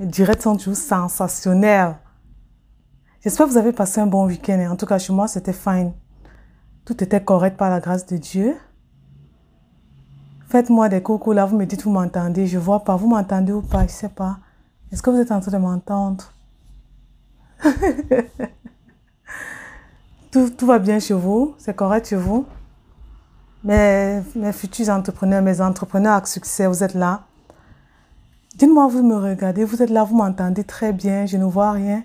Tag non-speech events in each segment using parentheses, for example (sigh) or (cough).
Les directs sont toujours sensationnels. J'espère que vous avez passé un bon week-end. Hein. En tout cas, chez moi, c'était fine. Tout était correct par la grâce de Dieu. Faites-moi des coucou là, vous me dites, vous m'entendez. Je vois pas, vous m'entendez ou pas, je sais pas. Est-ce que vous êtes en train de m'entendre? (laughs) tout, va bien chez vous, c'est correct chez vous. Mes, mes futurs entrepreneurs, mes entrepreneurs à succès, vous êtes là. Dites-moi, vous me regardez, vous êtes là, vous m'entendez très bien, je ne vois rien.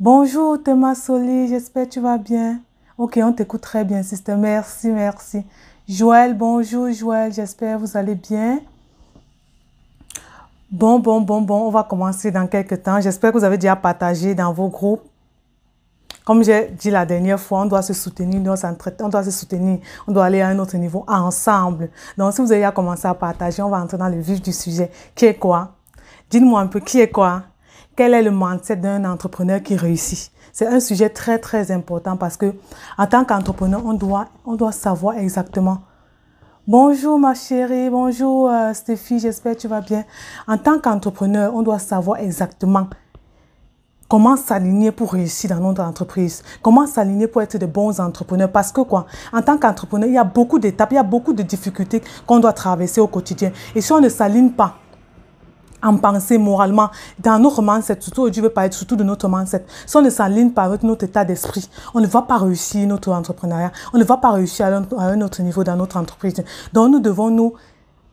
Bonjour Thomas Soli, j'espère que tu vas bien. Ok, on t'écoute très bien, sister. Merci, merci. Joël, bonjour Joël, j'espère que vous allez bien. Bon, bon, bon, bon, on va commencer dans quelques temps. J'espère que vous avez déjà partagé dans vos groupes. Comme j'ai dit la dernière fois, on doit se soutenir, on doit se soutenir, on doit aller à un autre niveau ensemble. Donc, si vous avez déjà commencé à partager, on va entrer dans le vif du sujet, qui est quoi Dites-moi un peu qui est quoi Quel est le mindset d'un entrepreneur qui réussit C'est un sujet très très important parce que en tant qu'entrepreneur, on doit on doit savoir exactement. Bonjour ma chérie, bonjour euh, Stéphie, j'espère que tu vas bien. En tant qu'entrepreneur, on doit savoir exactement comment s'aligner pour réussir dans notre entreprise, comment s'aligner pour être de bons entrepreneurs. Parce que quoi, en tant qu'entrepreneur, il y a beaucoup d'étapes, il y a beaucoup de difficultés qu'on doit traverser au quotidien. Et si on ne s'aligne pas, en pensée, moralement. Dans notre mindset. surtout Dieu veut parler, surtout de notre mindset. Si on ne s'aligne pas avec notre état d'esprit, on ne va pas réussir notre entrepreneuriat, on ne va pas réussir à un autre niveau dans notre entreprise. Donc nous devons nous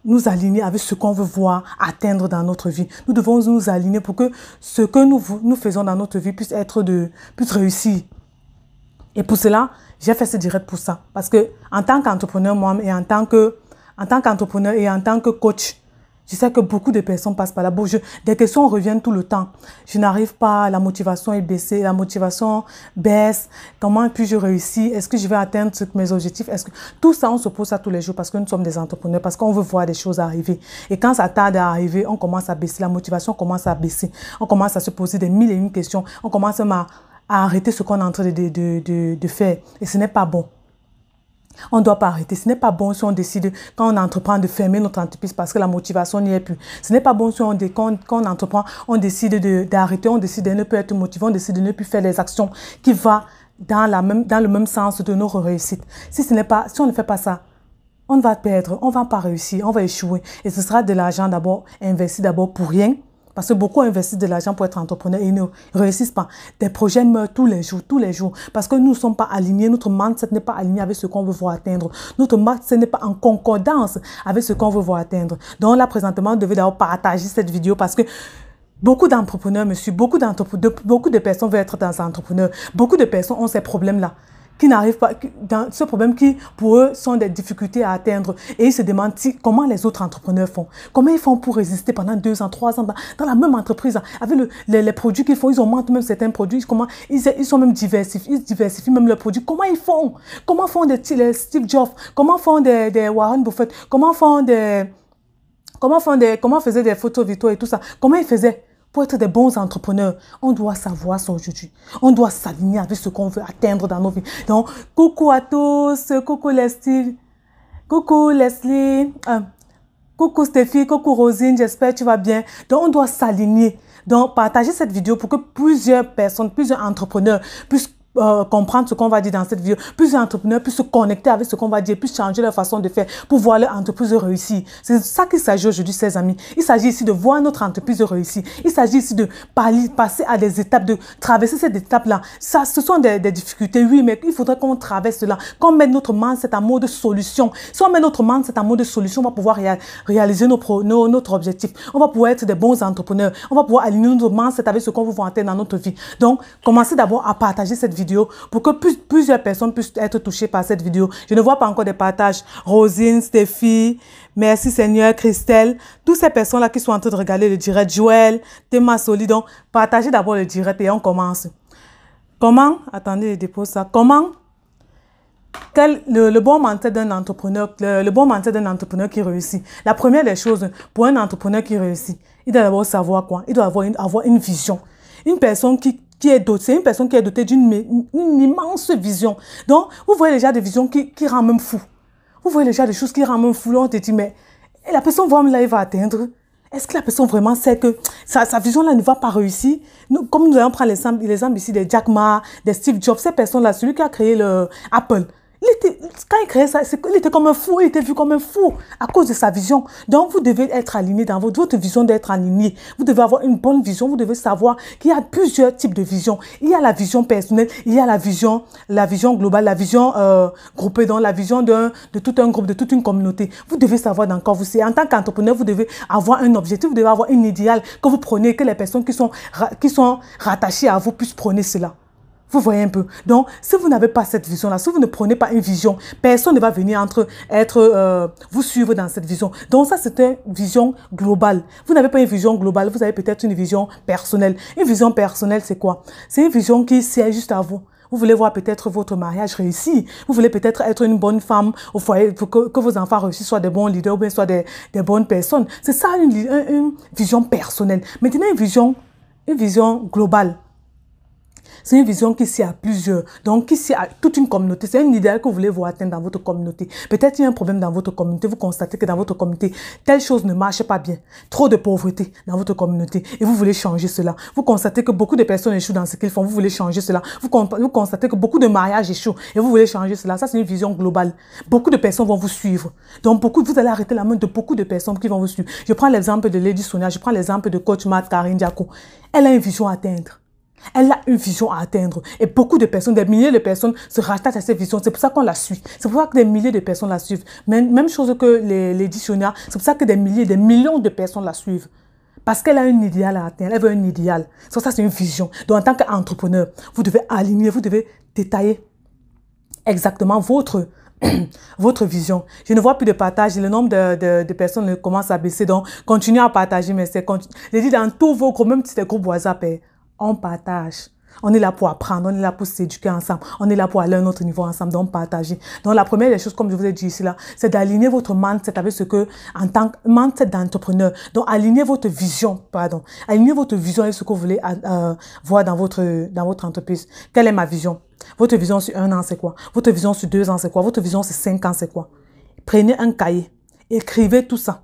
nous aligner avec ce qu'on veut voir atteindre dans notre vie. Nous devons nous aligner pour que ce que nous, nous faisons dans notre vie puisse être de, puisse réussir. Et pour cela, j'ai fait ce direct pour ça. Parce que, en tant qu'entrepreneur, moi, et en tant que, en tant qu'entrepreneur et en tant que coach, je sais que beaucoup de personnes passent par là. Bon, des questions reviennent tout le temps. Je n'arrive pas, la motivation est baissée, la motivation baisse. Comment puis-je réussir Est-ce que je vais atteindre mes objectifs Est-ce que tout ça, on se pose ça tous les jours parce que nous sommes des entrepreneurs, parce qu'on veut voir des choses arriver. Et quand ça tarde à arriver, on commence à baisser, la motivation commence à baisser. On commence à se poser des mille et une questions. On commence à, à arrêter ce qu'on est en train de faire. Et ce n'est pas bon. On ne doit pas arrêter. Ce n'est pas bon si on décide, quand on entreprend, de fermer notre entreprise parce que la motivation n'y est plus. Ce n'est pas bon si on, quand, on entreprend, on décide d'arrêter, on décide de ne plus être motivé, on décide de ne plus faire les actions qui vont dans, la même, dans le même sens de nos réussites. Si, ce pas, si on ne fait pas ça, on va perdre, on va pas réussir, on va échouer. Et ce sera de l'argent d'abord investi d'abord pour rien parce que beaucoup investissent de l'argent pour être entrepreneur et ils ne réussissent pas. Des projets meurent tous les jours, tous les jours. Parce que nous ne sommes pas alignés, notre mindset n'est pas aligné avec ce qu'on veut voir atteindre. Notre mindset n'est pas en concordance avec ce qu'on veut voir atteindre. Donc là, présentement, vous devez d'abord partager cette vidéo parce que Beaucoup d'entrepreneurs, monsieur, beaucoup, beaucoup de personnes veulent être dans entrepreneurs. Beaucoup de personnes ont ces problèmes-là qui n'arrivent pas, dans ce problème qui pour eux sont des difficultés à atteindre. Et ils se demandent comment les autres entrepreneurs font. Comment ils font pour résister pendant deux ans, trois ans dans, la même entreprise, avec les, produits qu'ils font. Ils augmentent même certains produits. Comment, ils, ils sont même diversifiés. Ils diversifient même leurs produits. Comment ils font Comment font des, Steve Jobs Comment font des, des Warren Buffett Comment font des. Comment, font des, comment faisaient des photos vitaux et tout ça Comment ils faisaient pour être des bons entrepreneurs, on doit savoir son aujourd'hui. On doit s'aligner avec ce qu'on veut atteindre dans nos vies. Donc, coucou à tous, coucou Leslie, coucou Leslie, ah. coucou Stéphie, coucou Rosine, j'espère que tu vas bien. Donc, on doit s'aligner. Donc, partagez cette vidéo pour que plusieurs personnes, plusieurs entrepreneurs puissent euh, comprendre ce qu'on va dire dans cette vidéo, plus les entrepreneurs puissent se connecter avec ce qu'on va dire, puissent changer leur façon de faire pour voir leur entreprise réussir. C'est ça qu'il s'agit aujourd'hui, ses amis. Il s'agit ici de voir notre entreprise réussir. Il s'agit ici de passer à des étapes, de traverser cette étape-là. Ça, ce sont des, difficultés, oui, mais il faudrait qu'on traverse cela, qu'on mette notre cet amour de solution. Si on met notre cet amour de solution, on va pouvoir réaliser nos, pro notre objectif. On va pouvoir être des bons entrepreneurs. On va pouvoir aligner notre c'est avec ce qu'on veut atteindre dans notre vie. Donc, commencez d'abord à partager cette vie pour que plus, plusieurs personnes puissent être touchées par cette vidéo. Je ne vois pas encore des partages. Rosine, Stéphie, Merci Seigneur, Christelle, toutes ces personnes-là qui sont en train de regarder le direct, Joël, Théma Soli. Donc, partagez d'abord le direct et on commence. Comment, attendez, je dépose ça. Comment quel, le, bon mental d'un entrepreneur, le, bon mental d'un entrepreneur qui réussit. La première des choses, pour un entrepreneur qui réussit, il doit d'abord savoir quoi? Il doit avoir une, avoir une vision. Une personne qui, qui est dotée, c'est une personne qui est dotée d'une immense vision. Donc, vous voyez déjà des visions qui, qui rendent même fou. Vous voyez déjà des choses qui rendent même fou. Là, on te dit, mais la personne va, là, il va atteindre. Est-ce que la personne vraiment sait que sa, vision-là ne va pas réussir Comme nous allons prendre l'exemple ici des Jack Ma, des Steve Jobs, ces personnes-là, celui qui a créé le Apple était, quand il créait ça, il était comme un fou, il était vu comme un fou à cause de sa vision. Donc, vous devez être aligné dans votre, votre vision d'être aligné. Vous devez avoir une bonne vision, vous devez savoir qu'il y a plusieurs types de visions. Il y a la vision personnelle, il y a la vision, la vision globale, la vision euh, groupée, dans la vision de, tout un groupe, de toute une communauté. Vous devez savoir dans quoi vous êtes. En tant qu'entrepreneur, vous devez avoir un objectif, vous devez avoir un idéal que vous prenez, que les personnes qui sont, qui sont rattachées à vous puissent prendre cela. Vous voyez un peu. Donc, si vous n'avez pas cette vision-là, si vous ne prenez pas une vision, personne ne va venir entre être euh, vous suivre dans cette vision. Donc ça, c'est une vision globale. Vous n'avez pas une vision globale, vous avez peut-être une vision personnelle. Une vision personnelle, c'est quoi C'est une vision qui sert juste à vous. Vous voulez voir peut-être votre mariage réussir. Vous voulez peut-être être une bonne femme au foyer, que, vos enfants réussissent, soient des bons leaders ou bien soient des, bonnes personnes. C'est ça une, une vision personnelle. Maintenant, une vision, une vision globale. C'est une vision qui s'y a plusieurs. Donc, qui s'y a toute une communauté. C'est un idéal que vous voulez vous atteindre dans votre communauté. Peut-être il y a un problème dans votre communauté. Vous constatez que dans votre communauté, telle chose ne marche pas bien. Trop de pauvreté dans votre communauté. Et vous voulez changer cela. Vous constatez que beaucoup de personnes échouent dans ce qu'ils font. Vous voulez changer cela. Vous, constatez que beaucoup de mariages échouent. Et vous voulez changer cela. Ça, c'est une vision globale. Beaucoup de personnes vont vous suivre. Donc, beaucoup, vous allez arrêter la main de beaucoup de personnes qui vont vous suivre. Je prends l'exemple de Lady Sonia. Je prends l'exemple de coach Matt Karin Elle a une vision à atteindre. Elle a une vision à atteindre. Et beaucoup de personnes, des milliers de personnes se rattachent à cette vision. C'est pour ça qu'on la suit. C'est pour ça que des milliers de personnes la suivent. Même, même chose que les, les dictionnaires. C'est pour ça que des milliers, des millions de personnes la suivent. Parce qu'elle a un idéal à atteindre. Elle veut un idéal. Ça, ça c'est une vision. Donc, en tant qu'entrepreneur, vous devez aligner, vous devez détailler exactement votre, (clears throat) votre vision. Je ne vois plus de partage. Le nombre de, de, personnes commence à baisser. Donc, continuez à partager, mais c'est... Je dans tous vos groupes, même si c'est groupe WhatsApp. Hein on partage. On est là pour apprendre, on est là pour s'éduquer ensemble, on est là pour aller à un autre niveau ensemble, donc partager. Donc la première des choses, comme je vous ai dit ici là, c'est d'aligner votre mindset avec ce que, en tant que mindset d'entrepreneur, donc aligner votre vision, pardon, aligner votre vision avec ce que vous voulez euh, euh, voir dans votre, dans votre entreprise. Quelle est ma vision Votre vision sur un an, c'est quoi Votre vision sur deux ans, c'est quoi Votre vision sur cinq ans, c'est quoi Prenez un cahier, écrivez tout ça.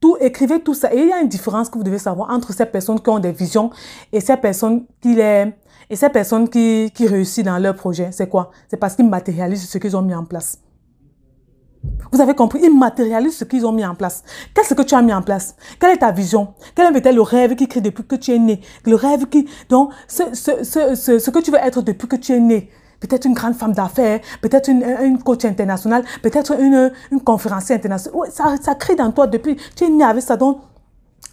Tout, écrivez tout ça. Et il y a une différence que vous devez savoir entre ces personnes qui ont des visions et ces personnes qui les, et ces personnes qui, qui réussissent dans leur projet. C'est quoi? C'est parce qu'ils matérialisent ce qu'ils ont mis en place. Vous avez compris, ils matérialisent ce qu'ils ont mis en place. Qu'est-ce que tu as mis en place Quelle est ta vision Quel était le rêve qui crée depuis que tu es né Le rêve qui... Donc, ce, ce, ce, ce, que tu veux être depuis que tu es né, peut-être une grande femme d'affaires, peut-être une, coach internationale, peut-être une, une conférencière internationale. Ça, ça crée dans toi depuis, tu es né avec ça. Donc,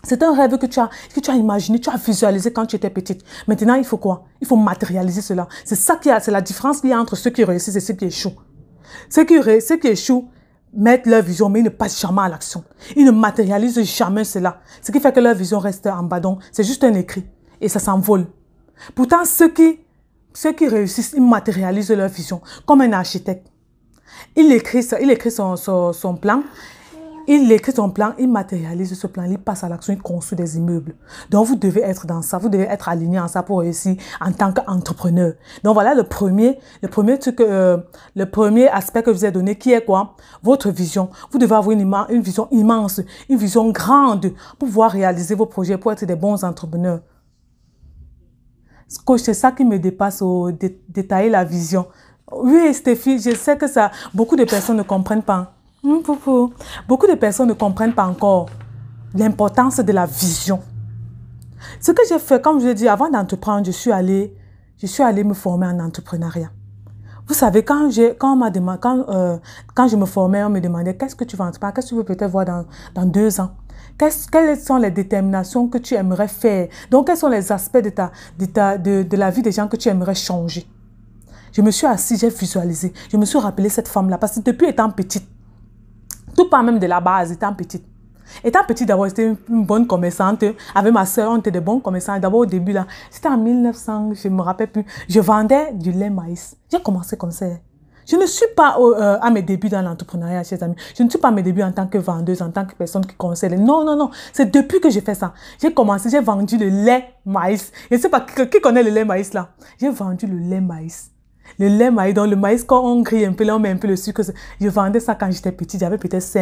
c'est un rêve que tu, as, que tu as imaginé, tu as visualisé quand tu étais petite. Maintenant, il faut quoi Il faut matérialiser cela. C'est ça qui c'est la différence qu'il y a entre ceux qui réussissent et ceux qui échouent. Ceux qui, ceux qui échouent mettent leur vision, mais ils ne passent jamais à l'action. Ils ne matérialisent jamais cela. Ce qui fait que leur vision reste en bas. Donc, c'est juste un écrit. Et ça s'envole. Pourtant, ceux qui ceux qui réussissent, ils matérialisent leur vision, comme un architecte. Il écrit, il écrit son, plan, il écrit son plan, il matérialise ce plan, il passe à l'action, il construit des immeubles. Donc vous devez être dans ça, vous devez être aligné en ça pour réussir en tant qu'entrepreneur. Donc voilà le premier, le premier truc, euh, le premier aspect que je vous ai donné, qui est quoi Votre vision. Vous devez avoir une, une vision immense, une vision grande pour pouvoir réaliser vos projets, pour être des bons entrepreneurs c'est ça qui me dépasse, au détailler la vision. Oui, Stéphie, je sais que ça, beaucoup de personnes ne comprennent pas. Hum, beaucoup de personnes ne comprennent pas encore l'importance de la vision. Ce que j'ai fait, comme je l'ai dit, avant d'entreprendre, je suis allée, je suis allé me former en entrepreneuriat. Vous savez, quand, quand, on quand, euh, quand je me formais, on me demandait qu'est-ce que tu vas entreprendre, qu'est-ce que tu veux peut-être voir dans, dans deux ans quelles sont les déterminations que tu aimerais faire Donc, quels sont les aspects de, ta, de, ta, de, de la vie des gens que tu aimerais changer Je me suis assise, j'ai visualisé. Je me suis rappelé cette femme-là parce que depuis étant petite, tout pas même de la base, étant petite, Étant petite d'abord, j'étais une bonne commerçante. Avec ma soeur, on était des bons commerçants. D'abord, au début, là, c'était en 1900, je me rappelle plus. Je vendais du lait maïs. J'ai commencé comme ça. Je ne suis pas euh, à mes débuts dans l'entrepreneuriat, chers amis. Je ne suis pas à mes débuts en tant que vendeuse, en tant que personne qui conseille. Non, non, non. C'est depuis que j'ai fait ça. J'ai commencé, j'ai vendu le lait maïs. Je ne sais pas qui, connaît le lait maïs là. J'ai vendu le lait maïs. Le lait maïs, donc le maïs, quand on grille un peu, là, on met un peu le sucre. Je vendais ça quand j'étais petite. J'avais peut-être 7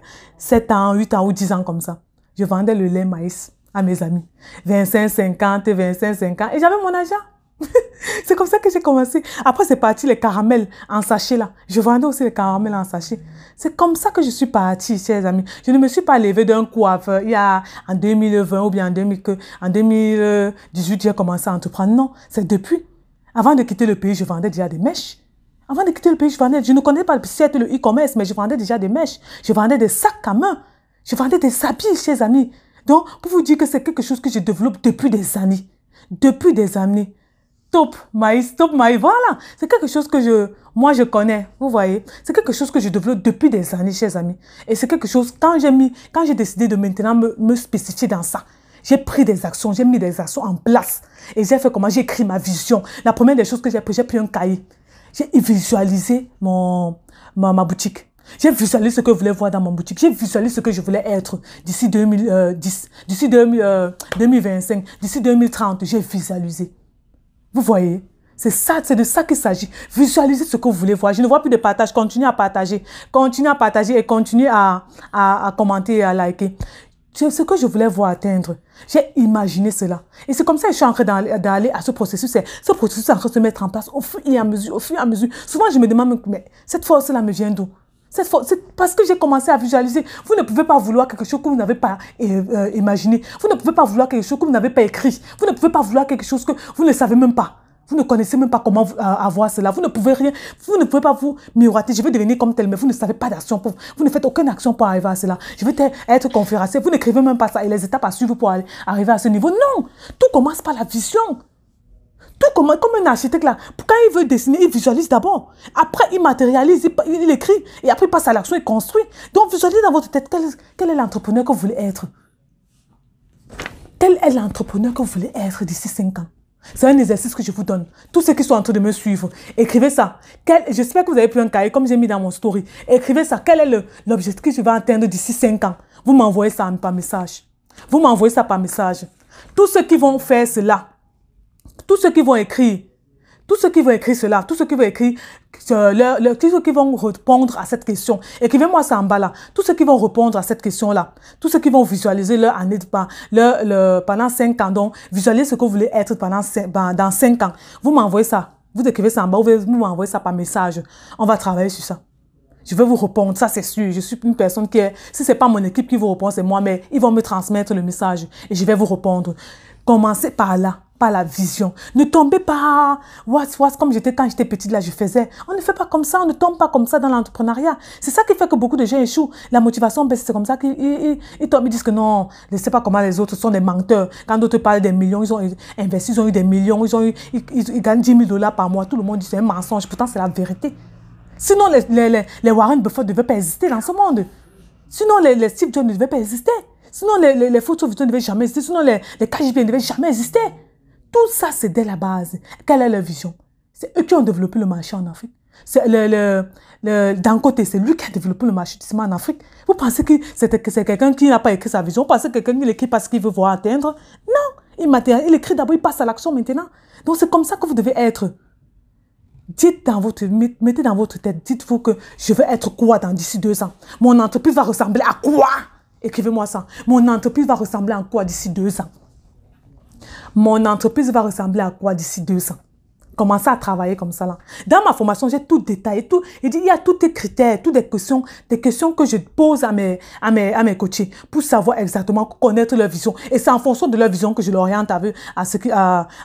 euh, ans, 8 ans ou 10 ans comme ça. Je vendais le lait maïs à mes amis. 25, 50, 25, 50. Et j'avais mon agent. (laughs) c'est comme ça que j'ai commencé. Après, c'est parti les caramels en sachet là. Je vendais aussi les caramels en sachet. C'est comme ça que je suis partie, chers amis. Je ne me suis pas levée d'un coup il y a en 2020 ou bien en, 2000, en 2018, j'ai commencé à entreprendre. Non, c'est depuis. Avant de quitter le pays, je vendais déjà des mèches. Avant de quitter le pays, je vendais, je ne connais pas le site, le e-commerce, mais je vendais déjà des mèches. Je vendais des sacs à main. Je vendais des habits, chers amis. Donc, pour vous dire que c'est quelque chose que je développe depuis des années. Depuis des années stop my stop my voilà c'est quelque chose que je moi je connais vous voyez c'est quelque chose que je développe depuis des années chers amis et c'est quelque chose quand j'ai mis quand j'ai décidé de maintenant me, spécifier dans ça j'ai pris des actions, j'ai mis des actions en place. Et j'ai fait comment J'ai écrit ma vision. La première des choses que j'ai pris, j'ai pris un cahier. J'ai visualisé mon, ma, boutique. J'ai visualisé ce que je voulais voir dans ma boutique. J'ai visualisé ce que je voulais être d'ici 2010, euh, d'ici 2025, euh, d'ici 2030. J'ai visualisé. Vous voyez c'est ça, c'est de ça qu'il s'agit. Visualisez ce que vous voulez voir. Je ne vois plus de partage. Continuez à partager. Continuez à partager et continuez à, commenter et à liker. C'est ce que je voulais voir atteindre. J'ai imaginé cela. Et c'est comme ça que je suis en train d'aller à ce processus. Ce processus est en train de se mettre en place au fur et à mesure, au fur et à mesure. Souvent, je me demande, mais cette force-là me vient d'où c'est parce que j'ai commencé à visualiser. Vous ne pouvez pas vouloir quelque chose que vous n'avez pas euh, euh, imaginé. Vous ne pouvez pas vouloir quelque chose que vous n'avez pas écrit. Vous ne pouvez pas vouloir quelque chose que vous ne savez même pas. Vous ne connaissez même pas comment euh, avoir cela. Vous ne pouvez rien. Vous ne pouvez pas vous miroiter. Je vais devenir comme tel, mais vous ne savez pas d'action. Pour, vous ne faites aucune action pour arriver à cela. Je vais être conférencier. Vous n'écrivez même pas ça et les étapes à suivre pour arriver à ce niveau. Non, tout commence par la vision. Tout comme, comme un architecte là, quand il veut dessiner, il visualise d'abord. Après, il matérialise, il, écrit, et après, il passe à l'action, il construit. Donc, visualisez dans votre tête quel, est l'entrepreneur que vous voulez être. Quel est l'entrepreneur que vous voulez être d'ici 5 ans C'est un exercice que je vous donne. Tous ceux qui sont en train de me suivre, écrivez ça. J'espère que vous avez pris un cahier, comme j'ai mis dans mon story. Écrivez ça. Quel est l'objectif que je vais atteindre d'ici 5 ans Vous m'envoyez ça par message. Vous m'envoyez ça par message. Tous ceux qui vont faire cela, tous ceux qui vont écrire, tous ceux qui vont écrire cela, tous ceux qui vont écrire, euh, ceux qui vont répondre à cette question, écrivez-moi ça en bas là, tous ceux qui vont répondre à cette question-là, tous ceux qui vont visualiser leur année de pendant 5 ans, donc visualiser ce que vous voulez être pendant dans 5 ans, vous m'envoyez ça, vous écrivez ça en bas, vous m'envoyez ça par message, on va travailler sur ça. Je vais vous répondre, ça c'est sûr. Je suis une personne qui est, si c'est pas mon équipe qui vous répond, c'est moi, mais ils vont me transmettre le message et je vais vous répondre. Commencez par là, par la vision. Ne tombez pas, what's, what's, comme j'étais quand j'étais petite, là, je faisais. On ne fait pas comme ça, on ne tombe pas comme ça dans l'entrepreneuriat. C'est ça qui fait que beaucoup de gens échouent. La motivation baisse, c'est comme ça qu'ils ils, ils, tombent, ils disent que non, je ne sais pas comment les autres sont des menteurs. Quand d'autres parlent des millions, ils ont investi, ils ont eu des millions, ils, ont eu, ils, ils gagnent 10 000 dollars par mois. Tout le monde dit c'est un mensonge, pourtant c'est la vérité. Sinon, les, les, les Warren Buffett ne devaient pas exister dans ce monde. Sinon, les, les Steve Jobs ne devaient pas exister. Sinon, les, les, les photos vidéo ne devaient jamais exister. Sinon, les, les KGB ne devaient jamais exister. Tout ça, c'est dès la base. Quelle est leur vision C'est eux qui ont développé le marché en Afrique. C'est le, le, d'un côté, c'est lui qui a développé le marché en Afrique. Vous pensez que c'est, que c'est quelqu'un qui n'a pas écrit sa vision Vous pensez que quelqu'un qui l'écrit parce qu'il veut voir atteindre Non il, il écrit d'abord, il passe à l'action maintenant. Donc c'est comme ça que vous devez être. Dites dans votre, mettez dans votre tête, dites-vous que je veux être quoi dans d'ici deux ans. Mon entreprise va ressembler à quoi Écrivez-moi ça. Mon entreprise va ressembler à quoi d'ici deux ans Mon entreprise va ressembler à quoi d'ici deux ans Commencez à travailler comme ça là. Dans ma formation, j'ai tout détaillé, tout. Il dit, il y a tous tes critères, toutes les questions, des questions que je pose à mes, à mes, à mes coachés pour savoir exactement connaître leur vision. Et c'est en fonction de leur vision que je l'oriente avec, à ce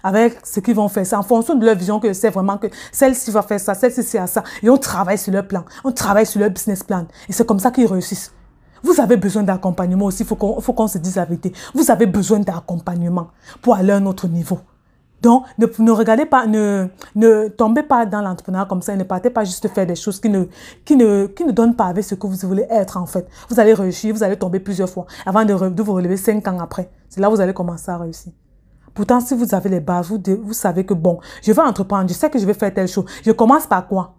avec ce qu'ils vont faire. C'est en fonction de leur vision que je sais vraiment que celle-ci va faire ça, celle-ci c'est à ça. Et on travaille sur leur plan. On travaille sur leur business plan. Et c'est comme ça qu'ils réussissent. Vous avez besoin d'accompagnement aussi, il faut qu'on se dise la Vous avez besoin d'accompagnement pour aller à un autre niveau. Donc, ne, ne regardez pas, ne, ne tombez pas dans l'entrepreneuriat comme ça ne partez pas juste faire des choses qui ne, qui, ne, qui ne donnent pas avec ce que vous voulez être en fait. Vous allez réussir, vous allez tomber plusieurs fois avant de, vous relever cinq ans après. C'est là où vous allez commencer à réussir. Pourtant, si vous avez les bases, vous, vous savez que bon, je vais entreprendre, je sais que je vais faire telle chose. Je commence par quoi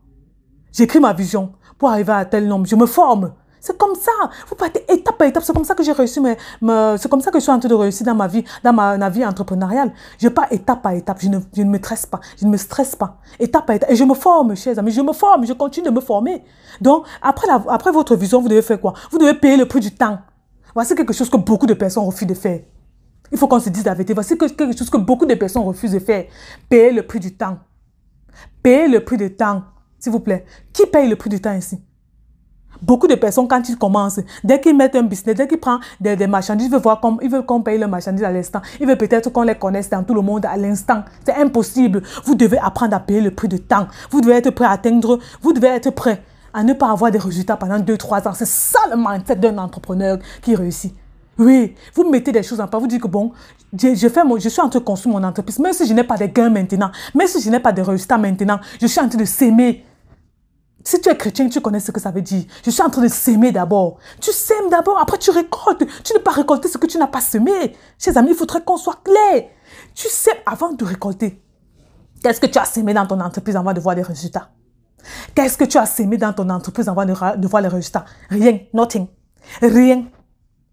J'écris ma vision pour arriver à tel nombre. Je me forme. C'est comme ça. Vous partez étape par étape. C'est comme ça que j'ai réussi. c'est comme ça que je suis en train de réussir dans ma vie, dans ma, vie entrepreneuriale. Je pars étape par étape. Je ne, me stresse pas. Je ne me stresse pas. Étape par étape. Et je me forme, chers amis. Je me forme. Je continue de me former. Donc, après, après votre vision, vous devez faire quoi Vous devez payer le prix du temps. Voici quelque chose que beaucoup de personnes refusent de faire. Il faut qu'on se dise la vérité. Voici quelque chose que beaucoup de personnes refusent de faire. Payer le prix du temps. Payer le prix du temps. S'il vous plaît. Qui paye le prix du temps ici Beaucoup de personnes, quand ils commencent, dès qu'ils mettent un business, dès qu'ils prennent des, des, marchandises, ils veulent voir comme, ils veulent qu'on paye leurs marchandises à l'instant. Ils veulent peut-être qu'on les connaisse dans tout le monde à l'instant. C'est impossible. Vous devez apprendre à payer le prix de temps. Vous devez être prêt à atteindre, vous devez être prêt à ne pas avoir des résultats pendant 2-3 ans. C'est ça le mindset d'un entrepreneur qui réussit. Oui, vous mettez des choses en place. Vous dites que bon, je, fais mon, je suis en train de construire mon entreprise. Même si je n'ai pas de gains maintenant, même si je n'ai pas de résultats maintenant, je suis en train de s'aimer si tu es chrétien, tu connais ce que ça veut dire. Je suis en train de s'aimer d'abord. Tu sèmes d'abord, après tu récoltes. Tu ne pas récolter ce que tu n'as pas semé. Chers amis, il faudrait qu'on soit clair. Tu sèmes avant de récolter. Qu'est-ce que tu as semé dans ton entreprise avant de voir les résultats Qu'est-ce que tu as semé dans ton entreprise avant de, voir les résultats Rien, nothing, rien.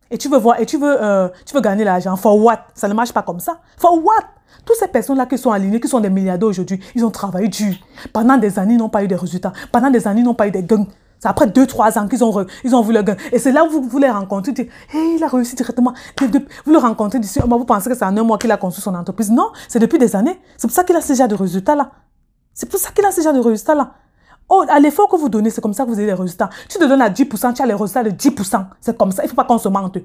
Et tu veux voir, et tu veux, euh, tu veux gagner l'argent. For what Ça ne marche pas comme ça. For what toutes ces personnes-là qui sont alignées, qui sont des milliardaires aujourd'hui, ils ont travaillé dur. Pendant des années, ils n'ont pas eu de résultats. Pendant des années, ils n'ont pas eu des gains. C'est après 2-3 ans qu'ils ont, ils ont vu le gain. Et c'est là où vous, les rencontrez, dites, il a réussi directement. vous le rencontrez d'ici, oh, vous pensez que c'est en un mois qu'il a construit son entreprise. Non, c'est depuis des années. C'est pour ça qu'il a ce genre de résultats-là. C'est pour ça qu'il a ce genre de résultats-là. Oh, à l'effort que vous donnez, c'est comme ça que vous avez les résultats. Tu te donnes à 10%, tu as les résultats de 10%. C'est comme ça. Il ne faut pas qu'on se mente.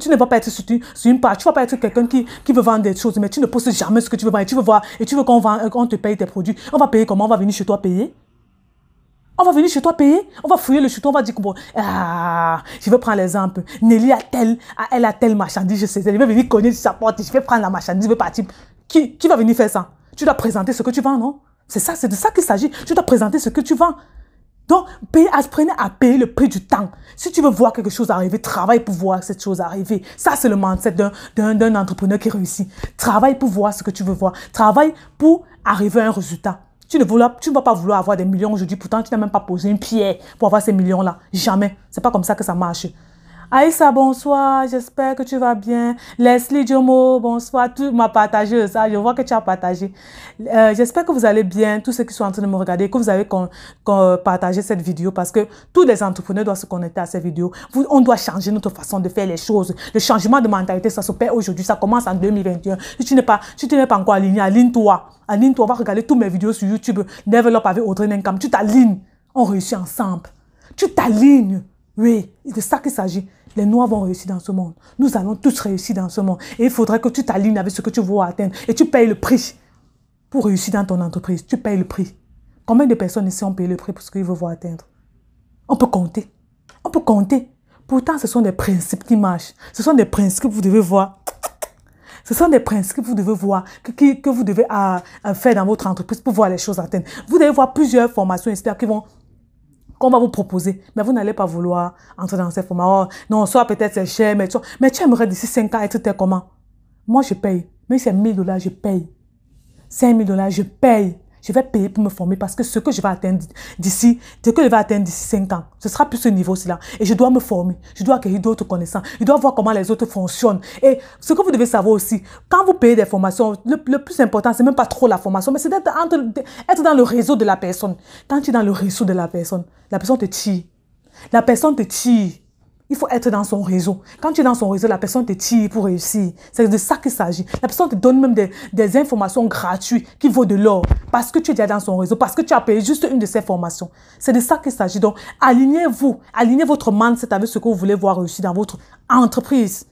tu ne vas pas être sur, sur une page. Tu ne vas pas être quelqu'un qui, qui veut vendre des choses, mais tu ne postes jamais ce que tu veux vendre. Tu veux voir et tu veux qu'on te paye tes produits. On va payer comment On va venir chez toi payer on va venir chez toi payer, on va fouiller le chuteau, on va dire que bon, ah, je vais prendre l'exemple. Nelly a tel, elle a telle marchandise, je sais, elle va venir cogner sur sa porte, je vais prendre la marchandise, je vais partir. Qui, qui va venir faire ça Tu dois présenter ce que tu vends, non c'est ça, c'est de ça qu'il s'agit. Tu dois présenter ce que tu vends. Donc, apprenez à payer le prix du temps. Si tu veux voir quelque chose arriver, travaille pour voir cette chose arriver. Ça, c'est le mindset d'un entrepreneur qui réussit. Travaille pour voir ce que tu veux voir. Travaille pour arriver à un résultat. Tu ne, tu vas pas vouloir avoir des millions aujourd'hui, pourtant tu n'as même pas posé une pierre pour avoir ces millions-là. Jamais. C'est pas comme ça que ça marche. Aïssa, bonsoir, j'espère que tu vas bien. Leslie Diomo, bonsoir, tu m'as partagé ça, je vois que tu as partagé. Euh, j'espère que vous allez bien, tous ceux qui sont en train de me regarder, que vous avez partagé cette vidéo parce que tous les entrepreneurs doivent se connecter à cette vidéo. Vous, on doit changer notre façon de faire les choses. Le changement de mentalité, ça se perd aujourd'hui, ça commence en 2021. Si tu n'es pas, si tu n'es pas encore aligné, aligne-toi. Aligne-toi, va regarder toutes mes vidéos sur YouTube, développe avec Audrey Nenkam. Tu t'alignes, on réussit ensemble. Tu t'alignes. Oui, c'est de ça qu'il s'agit. Les Noirs vont réussir dans ce monde. Nous allons tous réussir dans ce monde. Et il faudrait que tu t'alignes avec ce que tu veux atteindre. Et tu payes le prix. Pour réussir dans ton entreprise, tu payes le prix. Combien de personnes ici ont payé le prix pour ce qu'ils veulent atteindre On peut compter. On peut compter. Pourtant, ce sont des principes qui marchent. Ce sont des principes que vous devez voir. Ce sont des principes que vous devez voir, que, vous devez euh, euh, faire dans votre entreprise pour voir les choses atteindre. Vous devez voir plusieurs formations, etc., qui vont qu'on va vous proposer. Mais vous n'allez pas vouloir entrer dans ces formats. Oh, non, soit peut-être c'est cher, mais tu, mais tu aimerais d'ici 5 ans être tel comment Moi, je paye. Mais c'est 1000 dollars, je paye. 5000 dollars, je paye. Je vais payer pour me former parce que ce que je vais atteindre d'ici, ce que je vais atteindre d'ici 5 ans, ce sera plus ce niveau-là. Et je dois me former. Je dois acquérir d'autres connaissances. Je dois voir comment les autres fonctionnent. Et ce que vous devez savoir aussi, quand vous payez des formations, le, plus important, c'est même pas trop la formation, mais c'est d'être dans le réseau de la personne. Quand tu es dans le réseau de la personne, la personne te tire. La personne te tire. Il faut être dans son réseau. Quand tu es dans son réseau, la personne te tire pour réussir. C'est de ça qu'il s'agit. La personne te donne même des, informations gratuites qui vaut de l'or parce que tu es déjà dans son réseau, parce que tu as payé juste une de ses formations. C'est de ça qu'il s'agit. Donc, alignez-vous, alignez votre mindset avec ce que vous voulez voir réussir dans votre entreprise.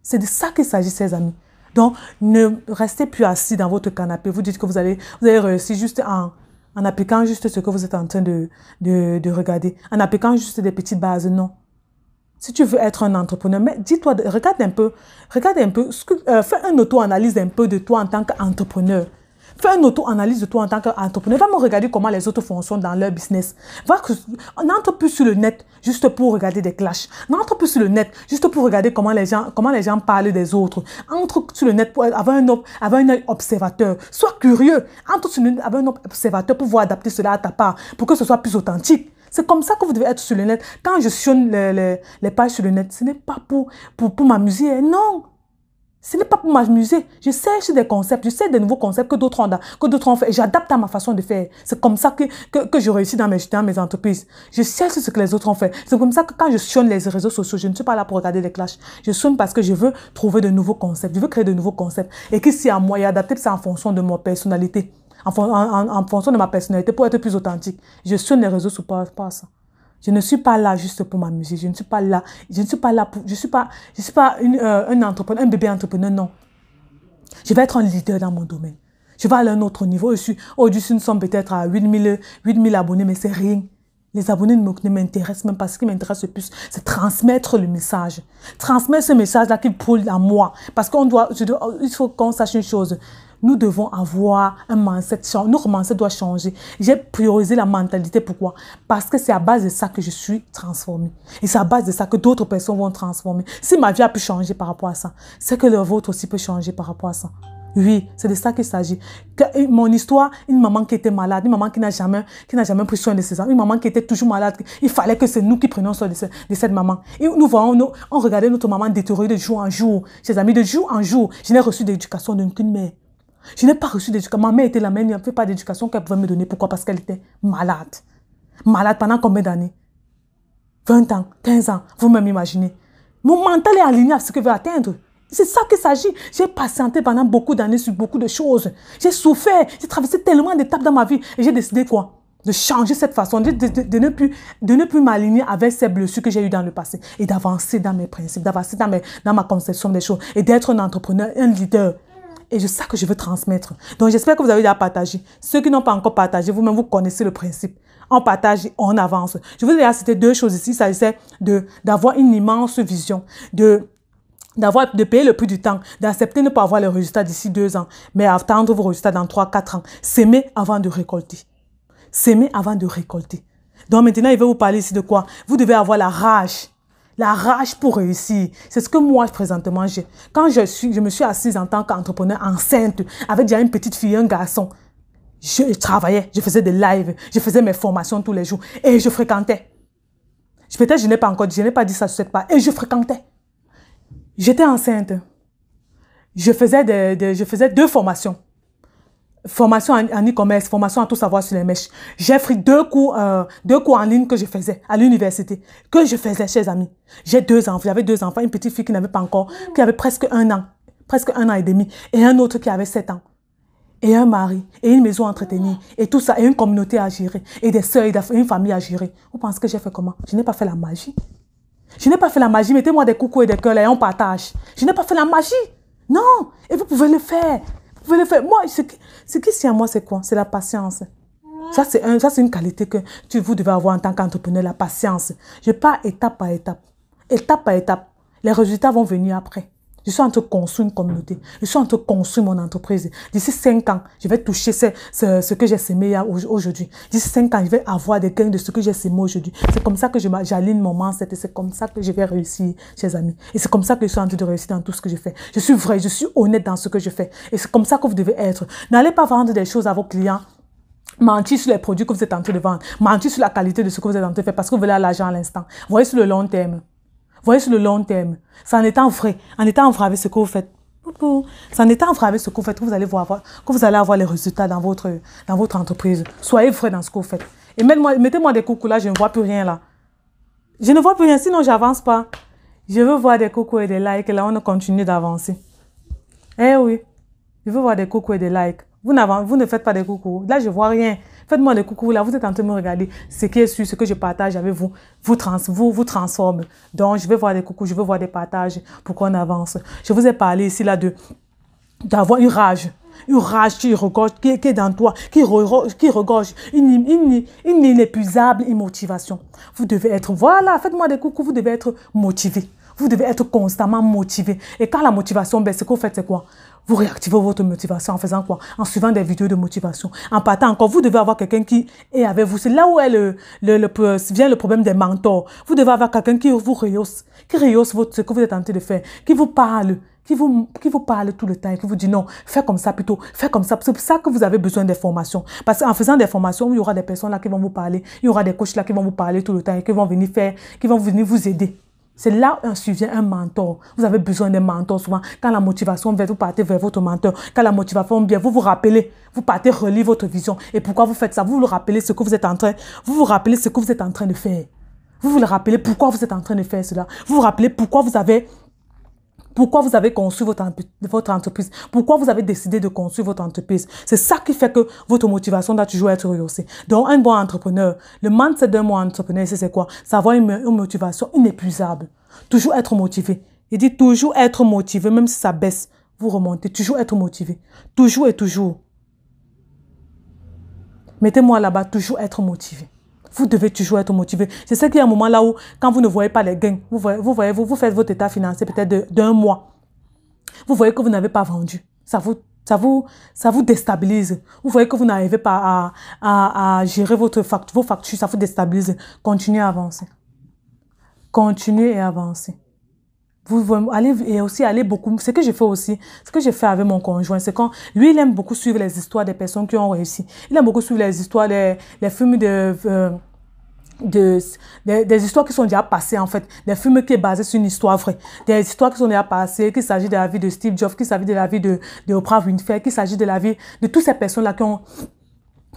C'est de ça qu'il s'agit, ses amis. Donc, ne restez plus assis dans votre canapé. Vous dites que vous allez, vous allez réussir juste en, en appliquant juste ce que vous êtes en train de, de, de regarder, en appliquant juste des petites bases. Non. Si tu veux être un entrepreneur, mais dis-toi, regarde un peu, regarde un peu, euh, fais une auto-analyse un peu de toi en tant qu'entrepreneur. Fais une auto-analyse de toi en tant qu'entrepreneur. Va me regarder comment les autres fonctionnent dans leur business. Va n'entre plus sur le net juste pour regarder des clashs. N'entre plus sur le net juste pour regarder comment les gens, comment les gens parlent des autres. Entre sur le net pour avoir un, œil observateur. Sois curieux. Entre sur le net, avoir un observateur pour pouvoir adapter cela à ta part, pour que ce soit plus authentique. C'est comme ça que vous devez être sur le net. Quand je sionne les, les, pages sur le net, ce n'est pas pour, pour, m'amuser. Hein. Non, ce n'est pas pour m'amuser. Je cherche des concepts, je cherche des nouveaux concepts que d'autres ont, que d'autres ont fait. J'adapte à ma façon de faire. C'est comme ça que, que, que, je réussis dans mes, dans mes entreprises. Je cherche ce que les autres ont fait. C'est comme ça que quand je sionne les réseaux sociaux, je ne suis pas là pour regarder les clashs. Je sionne parce que je veux trouver de nouveaux concepts. Je veux créer de nouveaux concepts. Et que c'est à moi et adapter ça en fonction de ma personnalité en, fonction de ma personnalité pour être plus authentique. Je sur les réseaux sous pas Je ne suis pas là juste pour m'amuser. Je ne suis pas là. Je ne suis pas là pour. Je suis pas. Je suis pas une, euh, un entrepreneur, un bébé entrepreneur. Non. Je vais être un leader dans mon domaine. Je vais aller à un autre niveau. Je suis au-dessus, nous sommes peut-être à 8000 abonnés, mais c'est rien. Les abonnés ne m'intéressent même pas. Ce qui m'intéresse le plus, c'est transmettre le message. Transmettre ce message-là qui pousse à moi. Parce qu'on doit, il faut qu'on sache une chose. Nous devons avoir un mindset. Notre mindset doit changer. J'ai priorisé la mentalité. Pourquoi Parce que c'est à base de ça que je suis transformée. Et c'est à base de ça que d'autres personnes vont transformer. Si ma vie a pu changer par rapport à ça, c'est que le vôtre aussi peut changer par rapport à ça. Oui, c'est de ça qu'il s'agit. Mon histoire, une maman qui était malade, une maman qui n'a jamais, qui n'a jamais pris soin de ses enfants, une maman qui était toujours malade. Il fallait que c'est nous qui prenions soin de, cette maman. Et nous voyons, on regardait notre maman détruire de jour en jour. Ses amis, de jour en jour. Je n'ai reçu d'éducation d'aucune mère. Je n'ai pas reçu d'éducation. Ma mère était la mère, elle n'avait avait pas d'éducation qu'elle pouvait me donner. Pourquoi Parce qu'elle était malade. Malade pendant combien d'années 20 ans, 15 ans, vous-même imaginez. Mon mental est aligné à ce que veut atteindre. C'est ça qu'il s'agit. J'ai patienté pendant beaucoup d'années sur beaucoup de choses. J'ai souffert. J'ai traversé tellement d'étapes dans ma vie. Et j'ai décidé quoi De changer cette façon, de, ne plus, de ne plus m'aligner avec ces blessures que j'ai eues dans le passé et d'avancer dans mes principes, d'avancer dans, dans ma conception des choses et d'être un entrepreneur, un leader. Et c'est ça que je veux transmettre. Donc, j'espère que vous avez déjà partagé. Ceux qui n'ont pas encore partagé, vous-même, vous connaissez le principe. On partage, on avance. Je vous ai deux choses ici. Ça, de d'avoir une immense vision, de d'avoir de payer le prix du temps, d'accepter ne pas avoir les résultats d'ici deux ans, mais attendre vos résultats dans trois, quatre ans. S'aimer avant de récolter. S'aimer avant de récolter. Donc maintenant, il va vous parler ici de quoi Vous devez avoir la rage. La rage pour réussir. C'est ce que moi, présentement, j'ai. Quand je, suis, je me suis assise en tant qu'entrepreneur enceinte, avec déjà une petite fille, un garçon, je travaillais, je faisais des lives, je faisais mes formations tous les jours et je fréquentais. Peut-être je n'ai pas encore dit, je n'ai pas dit ça, je ne pas. Et je fréquentais. J'étais enceinte. Je faisais, je faisais deux formations. Formation en e-commerce, formation à tout savoir sur les mèches. J'ai pris deux cours, euh, deux cours en ligne que je faisais à l'université, que je faisais chez amis. J'ai deux enfants, j'avais deux enfants, une petite fille qui n'avait pas encore, qui avait presque un an, presque un an et demi, et un autre qui avait sept ans et un mari, et une maison à entretenir, et tout ça, et une communauté à gérer, et des soeurs, et une famille à gérer. Vous pensez que j'ai fait comment Je n'ai pas fait la magie. Je n'ai pas fait la magie. Mettez-moi des coucou et des cœurs et on partage. Je n'ai pas fait la magie. Non. Et vous pouvez le faire. Vous pouvez le faire. Moi, ce qui tient à moi, c'est quoi C'est la patience. Ça, c'est un, ça, une qualité que tu, vous devez avoir en tant qu'entrepreneur, la patience. Je pars étape par étape. Étape par étape. Les résultats vont venir après. Je suis en train de construire une communauté. Je suis en train de construire mon entreprise. D'ici cinq ans, je vais toucher ce, que j'ai semé aujourd'hui. D'ici cinq ans, je vais avoir des gains de ce que j'ai semé aujourd'hui. C'est comme ça que j'aligne mon mindset c'est comme ça que je vais réussir, chers amis. Et c'est comme ça que je suis en train de réussir dans tout ce que je fais. Je suis vrai, je suis honnête dans ce que je fais. Et c'est comme ça que vous devez être. N'allez pas vendre des choses à vos clients Mentir sur les produits que vous êtes en train de vendre. Mentir sur la qualité de ce que vous êtes en train de faire parce que vous voulez l'argent à l'instant. Voyez sur le long terme voyez sur le long terme. C'est en étant vrai, en étant vrai avec ce que vous faites. C'est en étant vrai avec ce que vous faites que vous allez voir, que vous allez avoir les résultats dans votre, dans votre entreprise. Soyez vrai dans ce que vous faites. Et mettez-moi des coucous là, je ne vois plus rien là. Je ne vois plus rien, sinon j'avance pas. Je veux voir des coucous et des likes. Là, on continue d'avancer. Eh oui, je veux voir des coucous et des likes. Vous, vous ne faites pas des coucou. Là, je vois rien. Faites-moi des coucou. Là, vous êtes en train de me regarder. Ce qui est sûr, ce que je partage avec vous, vous, vous, transforme. Donc, je vais voir des coucou, je veux voir des partages pour qu'on avance. Je vous ai parlé ici, là, d'avoir une rage. Une rage qui regorge, qui, est dans toi, qui, regorge, une, inépuisable motivation. Vous devez être, voilà, faites-moi des coucou, vous devez être motivé. Vous devez être constamment motivé. Et quand la motivation baisse, ce que vous faites, c'est quoi vous réactivez votre motivation en faisant quoi En suivant des vidéos de motivation. En partant encore, vous devez avoir quelqu'un qui est avec vous. C'est là où le, le, vient le problème des mentors. Vous devez avoir quelqu'un qui vous rehausse, qui rehausse ce que vous êtes en train de faire, qui vous parle, qui vous, qui vous parle tout le temps et qui vous dit non, fais comme ça plutôt, fais comme ça. C'est pour ça que vous avez besoin des formations. Parce qu'en faisant des formations, il y aura des personnes là qui vont vous parler, il y aura des coachs là qui vont vous parler tout le temps et qui vont venir faire, qui vont venir vous aider. C'est là un sujet un mentor. Vous avez besoin d'un mentor souvent. Quand la motivation vient, vous partez vers votre mentor. Quand la motivation vient, vous vous rappelez. Vous partez relire votre vision. Et pourquoi vous faites ça Vous vous rappelez ce que vous êtes en train. Vous vous rappelez ce que vous êtes en train de faire. Vous vous rappelez pourquoi vous êtes en train de faire cela. Vous vous rappelez pourquoi vous avez pourquoi vous avez construit votre, votre entreprise Pourquoi vous avez décidé de construire votre entreprise C'est ça qui fait que votre motivation doit toujours être rehaussée. Donc, un bon entrepreneur, le mindset d'un bon entrepreneur, c'est quoi Savoir une motivation inépuisable. Toujours être motivé. Il dit toujours être motivé, même si ça baisse, vous remontez. Toujours être motivé. Toujours et toujours. Mettez-moi là-bas, toujours être motivé. Vous devez toujours être motivé. Je sais qu'il y a un moment là où, quand vous ne voyez pas les gains, vous voyez, vous, voyez, vous, vous faites votre état financier peut-être d'un mois. Vous voyez que vous n'avez pas vendu. Ça vous, ça, vous, ça vous déstabilise. Vous voyez que vous n'arrivez pas à, à, à, gérer votre facture, vos factures. Ça vous déstabilise. Continuez à avancer. Continuez et avancer vous allez et aussi aller beaucoup ce que j'ai fait aussi ce que j'ai fait avec mon conjoint c'est quand lui il aime beaucoup suivre les histoires des personnes qui ont réussi il aime beaucoup suivre les histoires des les films de euh, de, des, histoires qui sont déjà passées en fait, des films qui est basés sur une histoire vraie, des histoires qui sont déjà passées, qu'il s'agit de la vie de Steve Jobs, qu'il s'agit de la vie de, de Oprah Winfrey, qu'il s'agit de la vie de toutes ces personnes-là qui ont,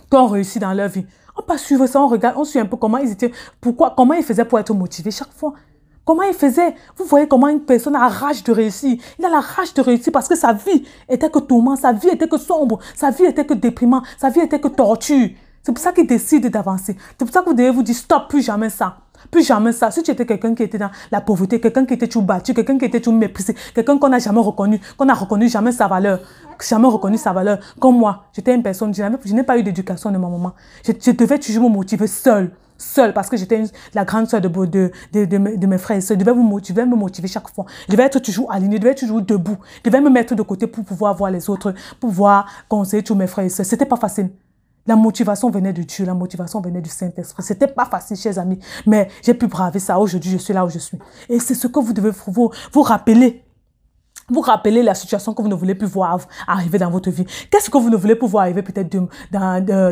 qui ont réussi dans leur vie. On peut suivre ça, on regarde, on suit un peu comment ils étaient, pourquoi, comment ils faisaient pour être motivés chaque fois. Comment il faisait Vous voyez comment une personne a rage de réussir. Il a la rage de réussir parce que sa vie était que tourment, sa vie était que sombre, sa vie était que déprimant, sa vie était que torture. C'est pour ça qu'il décide d'avancer. C'est pour ça que vous devez vous dire stop, plus jamais ça. Plus jamais ça. Si tu étais quelqu'un qui était dans la pauvreté, quelqu'un qui était tout battu, quelqu'un qui était tout méprisé, quelqu'un qu'on n'a jamais reconnu, qu'on n'a reconnu jamais sa valeur, jamais reconnu sa valeur, comme moi, j'étais une personne, je n'ai pas eu d'éducation de mon moment. Je, je devais toujours me motiver seule seule parce que j'étais la grande soeur de, de, de, de, mes frères et sœurs. Je devais, vous motiver, me motiver chaque fois. Je devais être toujours aligné je devais être toujours debout. Je devais me mettre de côté pour pouvoir voir les autres, pour pouvoir conseiller tous mes frères et sœurs. C'était pas facile. La motivation venait de Dieu, la motivation venait du Saint-Esprit. C'était pas facile, chers amis, mais j'ai pu braver ça. Aujourd'hui, je suis là où je suis. Et c'est ce que vous devez vous, vous rappeler vous rappelez la situation que vous ne voulez plus voir arriver dans votre vie. Qu'est-ce que vous ne voulez plus voir arriver peut-être euh,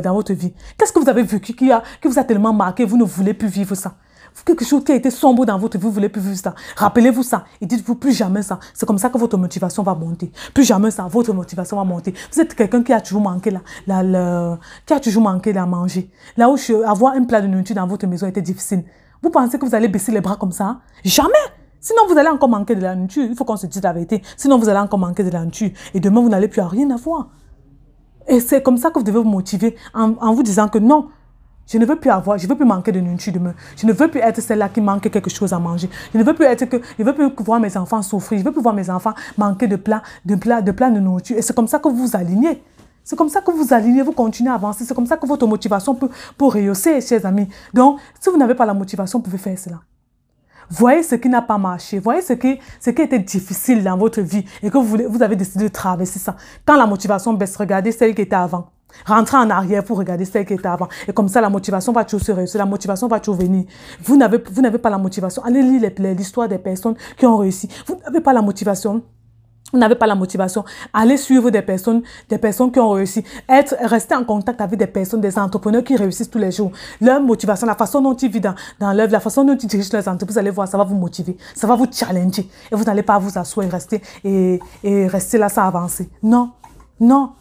dans, votre vie Qu'est-ce que vous avez vécu qui, a, qui vous a tellement marqué, vous ne voulez plus vivre ça Quelque chose qui a été sombre dans votre vie, vous ne voulez plus vivre ça. Rappelez-vous ça et dites-vous plus jamais ça. C'est comme ça que votre motivation va monter. Plus jamais ça, votre motivation va monter. Vous êtes quelqu'un qui a toujours manqué la la qui a toujours manqué à manger. Là où avoir un plat de nourriture dans votre maison était difficile. Vous pensez que vous allez baisser les bras comme ça Jamais Sinon, vous allez encore manquer de la nourriture. Il faut qu'on se dise la vérité. Sinon, vous allez encore manquer de la nourriture. Et demain, vous n'allez plus à rien avoir. Et c'est comme ça que vous devez vous motiver en, vous disant que non, je ne veux plus avoir, je ne veux plus manquer de nourriture demain. Je ne veux plus être celle-là qui manque quelque chose à manger. Je ne veux plus être que, je veux plus voir mes enfants souffrir. Je ne veux plus voir mes enfants manquer de plats, de plats, de plats de nourriture. Et c'est comme ça que vous vous alignez. C'est comme ça que vous alignez, vous continuez à avancer. C'est comme ça que votre motivation peut, peut rehausser, chers amis. Donc, si vous n'avez pas la motivation, vous pouvez faire cela. Voyez ce qui n'a pas marché. Voyez ce qui, ce qui était difficile dans votre vie et que vous, vous avez décidé de traverser ça. Quand la motivation baisse, regardez celle qui était avant. Rentrez en arrière pour regarder celle qui était avant. Et comme ça, la motivation va toujours se réussir. La motivation va toujours venir. Vous n'avez pas la motivation. Allez lire l'histoire des personnes qui ont réussi. Vous n'avez pas la motivation vous n'avez pas la motivation, allez suivre des personnes, des personnes qui ont réussi. Être, rester en contact avec des personnes, des entrepreneurs qui réussissent tous les jours. Leur motivation, la façon dont ils vivent dans, leur, l'œuvre, la façon dont ils dirigent leurs entreprises, vous allez voir, ça va vous motiver, ça va vous challenger. Et vous n'allez pas vous asseoir rester, et rester là sans avancer. Non, non.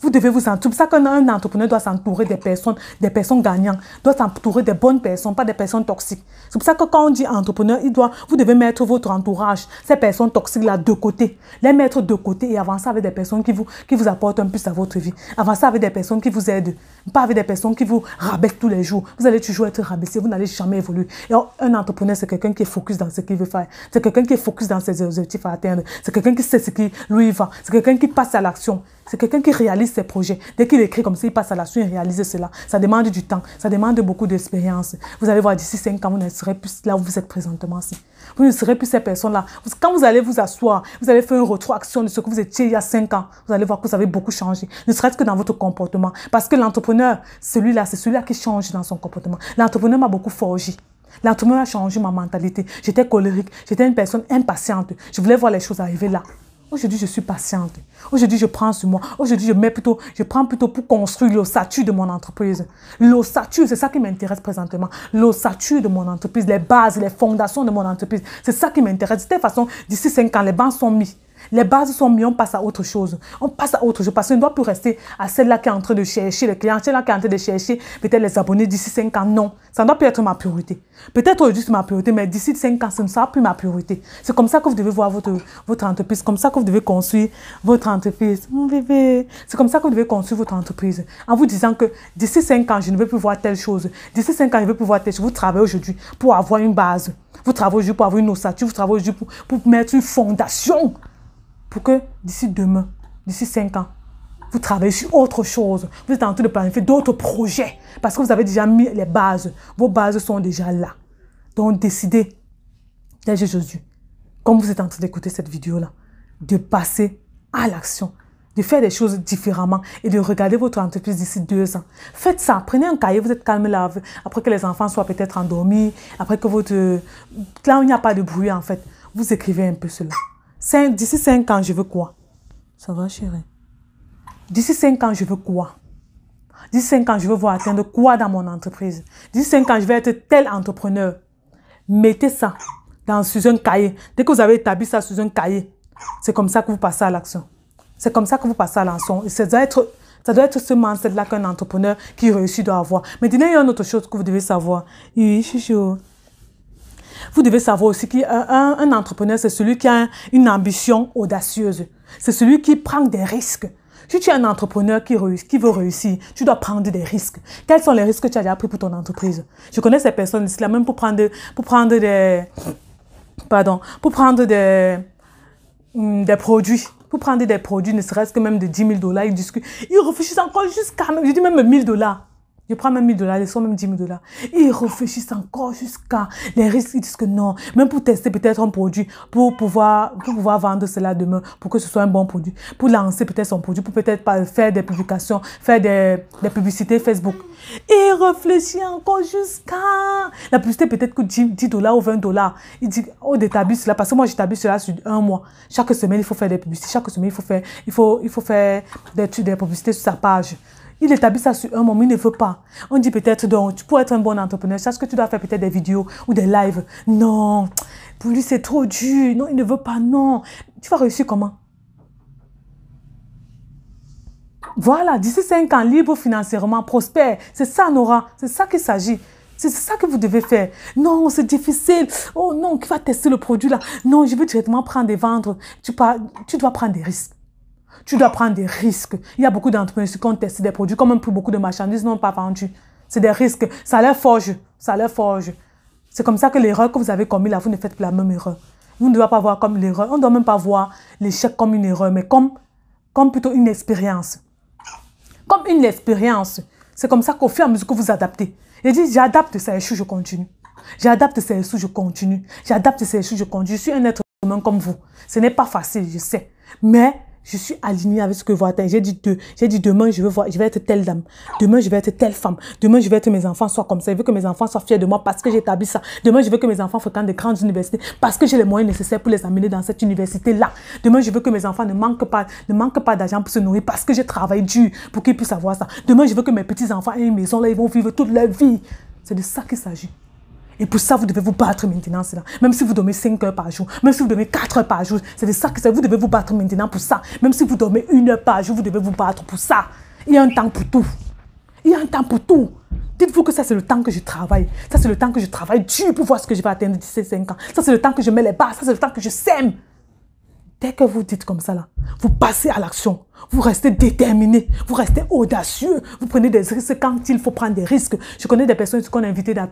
Vous devez vous entourer. C'est ça qu'un entrepreneur doit s'entourer des personnes, des personnes gagnantes, doit s'entourer des bonnes personnes, pas des personnes toxiques. C'est pour ça que quand on dit entrepreneur, il doit, vous devez mettre votre entourage, ces personnes toxiques-là, de côté. Les mettre de côté et avancer avec des personnes qui vous, qui vous apportent un plus à votre vie. Avancer avec des personnes qui vous aident. Pas avec des personnes qui vous rabaissent tous les jours. Vous allez toujours être rabaissé, vous n'allez jamais évoluer. Et un entrepreneur, c'est quelqu'un qui est focus dans ce qu'il veut faire. C'est quelqu'un qui est focus dans ses objectifs à atteindre. C'est quelqu'un qui sait ce qui lui va. C'est quelqu'un qui passe à l'action. C'est quelqu'un qui réalise ses projets. Dès qu'il écrit comme ça, il passe à suite il réalise cela. Ça demande du temps, ça demande beaucoup d'expérience. Vous allez voir, d'ici 5 ans, vous ne serez plus là où vous êtes présentement. Vous ne serez plus ces personnes-là. Quand vous allez vous asseoir, vous allez faire une rétroaction de ce que vous étiez il y a 5 ans, vous allez voir que vous avez beaucoup changé. Ne serait-ce que dans votre comportement. Parce que l'entrepreneur, celui-là, c'est celui-là qui change dans son comportement. L'entrepreneur m'a beaucoup forgé. L'entrepreneur a changé ma mentalité. J'étais colérique, j'étais une personne impatiente. Je voulais voir les choses arriver là. Aujourd'hui, je suis patiente. Aujourd'hui, je prends sur moi. Aujourd'hui, je mets plutôt, je prends plutôt pour construire l'ossature de mon entreprise. L'ossature, c'est ça qui m'intéresse présentement. L'ossature de mon entreprise, les bases, les fondations de mon entreprise. C'est ça qui m'intéresse. De toute façon, d'ici cinq ans, les bancs sont mis. Les bases sont mises, on passe à autre chose. On passe à autre chose parce qu'on ne doit plus rester à celle-là qui est en train de chercher les client, celle-là qui est en train de chercher peut-être les abonnés d'ici 5 ans. Non, ça ne doit plus être ma priorité. Peut-être juste ma priorité, mais d'ici 5 ans, ce ne sera plus ma priorité. C'est comme ça que vous devez voir votre, votre entreprise, comme ça que vous devez construire votre entreprise. Mon bébé, c'est comme ça que vous devez construire votre entreprise. En vous disant que d'ici 5 ans, je ne vais plus voir telle chose. D'ici 5 ans, je ne vais plus voir telle chose. Vous travaillez aujourd'hui pour avoir une base. Vous travaillez aujourd'hui pour avoir une ossature. Vous travaillez aujourd'hui pour, pour mettre une fondation pour que d'ici demain, d'ici 5 ans, vous travaillez sur autre chose. Vous êtes en train de planifier d'autres projets parce que vous avez déjà mis les bases. Vos bases sont déjà là. Donc décidez, Jésus, comme vous êtes en train d'écouter cette vidéo-là, de passer à l'action de faire des choses différemment et de regarder votre entreprise d'ici deux ans. Faites ça. Prenez un cahier, vous êtes calme là, après que les enfants soient peut-être endormis, après que votre... Là, où il n'y a pas de bruit en fait. Vous écrivez un peu cela. D'ici 5 ans, je veux quoi Ça va, chérie D'ici 5 ans, je veux quoi D'ici 5 ans, je veux voir atteindre quoi dans mon entreprise D'ici 5 ans, je vais être tel entrepreneur. Mettez ça dans, sur un cahier. Dès que vous avez établi ça sur un cahier, c'est comme ça que vous passez à l'action. C'est comme ça que vous passez à l'action. Ça doit être, ça doit être ce mindset-là qu'un entrepreneur qui réussit doit avoir. Mais il y a une autre chose que vous devez savoir. Oui, chouchou. Vous devez savoir aussi qu'un un entrepreneur, c'est celui qui a une ambition audacieuse. C'est celui qui prend des risques. Si tu es un entrepreneur qui, qui veut réussir, tu dois prendre des risques. Quels sont les risques que tu as déjà pris pour ton entreprise Je connais ces personnes ici, là, même pour prendre, pour prendre des... Pardon, pour prendre des, hum, des produits pour prendre des produits, ne serait-ce que même de 10 000 dollars, ils discutent. Ils réfléchissent encore jusqu'à, je dis même 1000 dollars. Je prends même 1000 dollars, les sont même 10 000 dollars. Ils réfléchissent encore jusqu'à les risques. Ils disent que non, même pour tester peut-être un produit, pour pouvoir, pour pouvoir vendre cela demain, pour que ce soit un bon produit, pour lancer peut-être son produit, pour peut-être faire des publications, faire des, publicités Facebook. Ils réfléchissent encore jusqu'à... La publicité peut-être coûte 10 dollars ou 20 dollars. Ils disent, oh, d'établir cela, parce que moi j'établis cela sur un mois. Chaque semaine, il faut faire des publicités. Chaque semaine, il faut faire, il faut, il faut faire des publicités sur sa page. Il établit ça sur un moment, il ne veut pas. On dit peut-être donc, tu pourrais être un bon entrepreneur, sache que tu dois faire peut-être des vidéos ou des lives. Non, pour lui c'est trop dur. Non, il ne veut pas, non. Tu vas réussir comment Voilà, d'ici 5 ans, libre financièrement, prospère. C'est ça, Nora. C'est ça qu'il s'agit. C'est ça que vous devez faire. Non, c'est difficile. Oh non, qui va tester le produit là Non, je veux directement prendre des vendre. Tu, pas, tu dois prendre des risques. Tu dois prendre des risques. Il y a beaucoup d'entreprises qui ont testé des produits, comme même plus beaucoup de marchandises n'ont pas vendu. C'est des risques. Ça leur forge. Ça leur forge. C'est comme ça que l'erreur que vous avez commise là, vous ne faites plus la même erreur. Vous ne devez pas voir comme l'erreur. On ne doit même pas voir l'échec comme une erreur, mais comme, comme plutôt une expérience. Comme une expérience. C'est comme ça qu'au fur et à mesure que vous adaptez. Et dit, j'adapte, ça échoue, je continue. J'adapte, ça échoue, je continue. J'adapte, ça échoue, je continue. Je suis un être humain comme vous. Ce n'est pas facile, je sais. Mais je suis alignée avec ce que vous vois. J'ai dit, demain, je veux voir, je vais être telle dame. Demain, je vais être telle femme. Demain, je vais être mes enfants soient comme ça. Je veux que mes enfants soient fiers de moi parce que j'établis ça. Demain, je veux que mes enfants fréquentent des grandes universités parce que j'ai les moyens nécessaires pour les amener dans cette université-là. Demain, je veux que mes enfants ne manquent pas, ne manquent pas d'argent pour se nourrir parce que j'ai travaillé dur pour qu'ils puissent avoir ça. Demain, je veux que mes petits-enfants aient une maison là, ils vont vivre toute leur vie. C'est de ça qu'il s'agit. Et pour ça, vous devez vous battre maintenant, là. Même si vous dormez 5 heures par jour, même si vous dormez 4 heures par jour, c'est de ça que vous devez vous battre maintenant pour ça. Même si vous dormez 1 heure par jour, vous devez vous battre pour ça. Il y a un temps pour tout. Il y a un temps pour tout. Dites-vous que ça, c'est le temps que je travaille. Ça, c'est le temps que je travaille dur pour voir ce que je vais atteindre d'ici 5 ans. Ça, c'est le temps que je mets les bases Ça, c'est le temps que je sème. Dès que vous dites comme ça, là, vous passez à l'action. Vous restez déterminé, vous restez audacieux, vous prenez des risques quand il faut prendre des risques. Je connais des personnes qu'on a invitées à,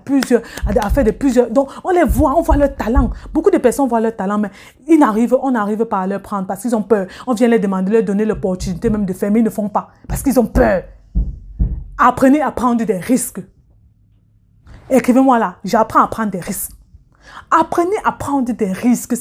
faire de plusieurs. Donc, on les voit, on voit leur talent. Beaucoup de personnes voient leur talent, mais ils n'arrivent, on n'arrive pas à leur prendre parce qu'ils ont peur. On vient leur demander, leur donner l'opportunité même de faire, mais ils ne font pas parce qu'ils ont peur. Apprenez à prendre des risques. Écrivez-moi là, j'apprends à prendre des risques. Apprenez à prendre des risques.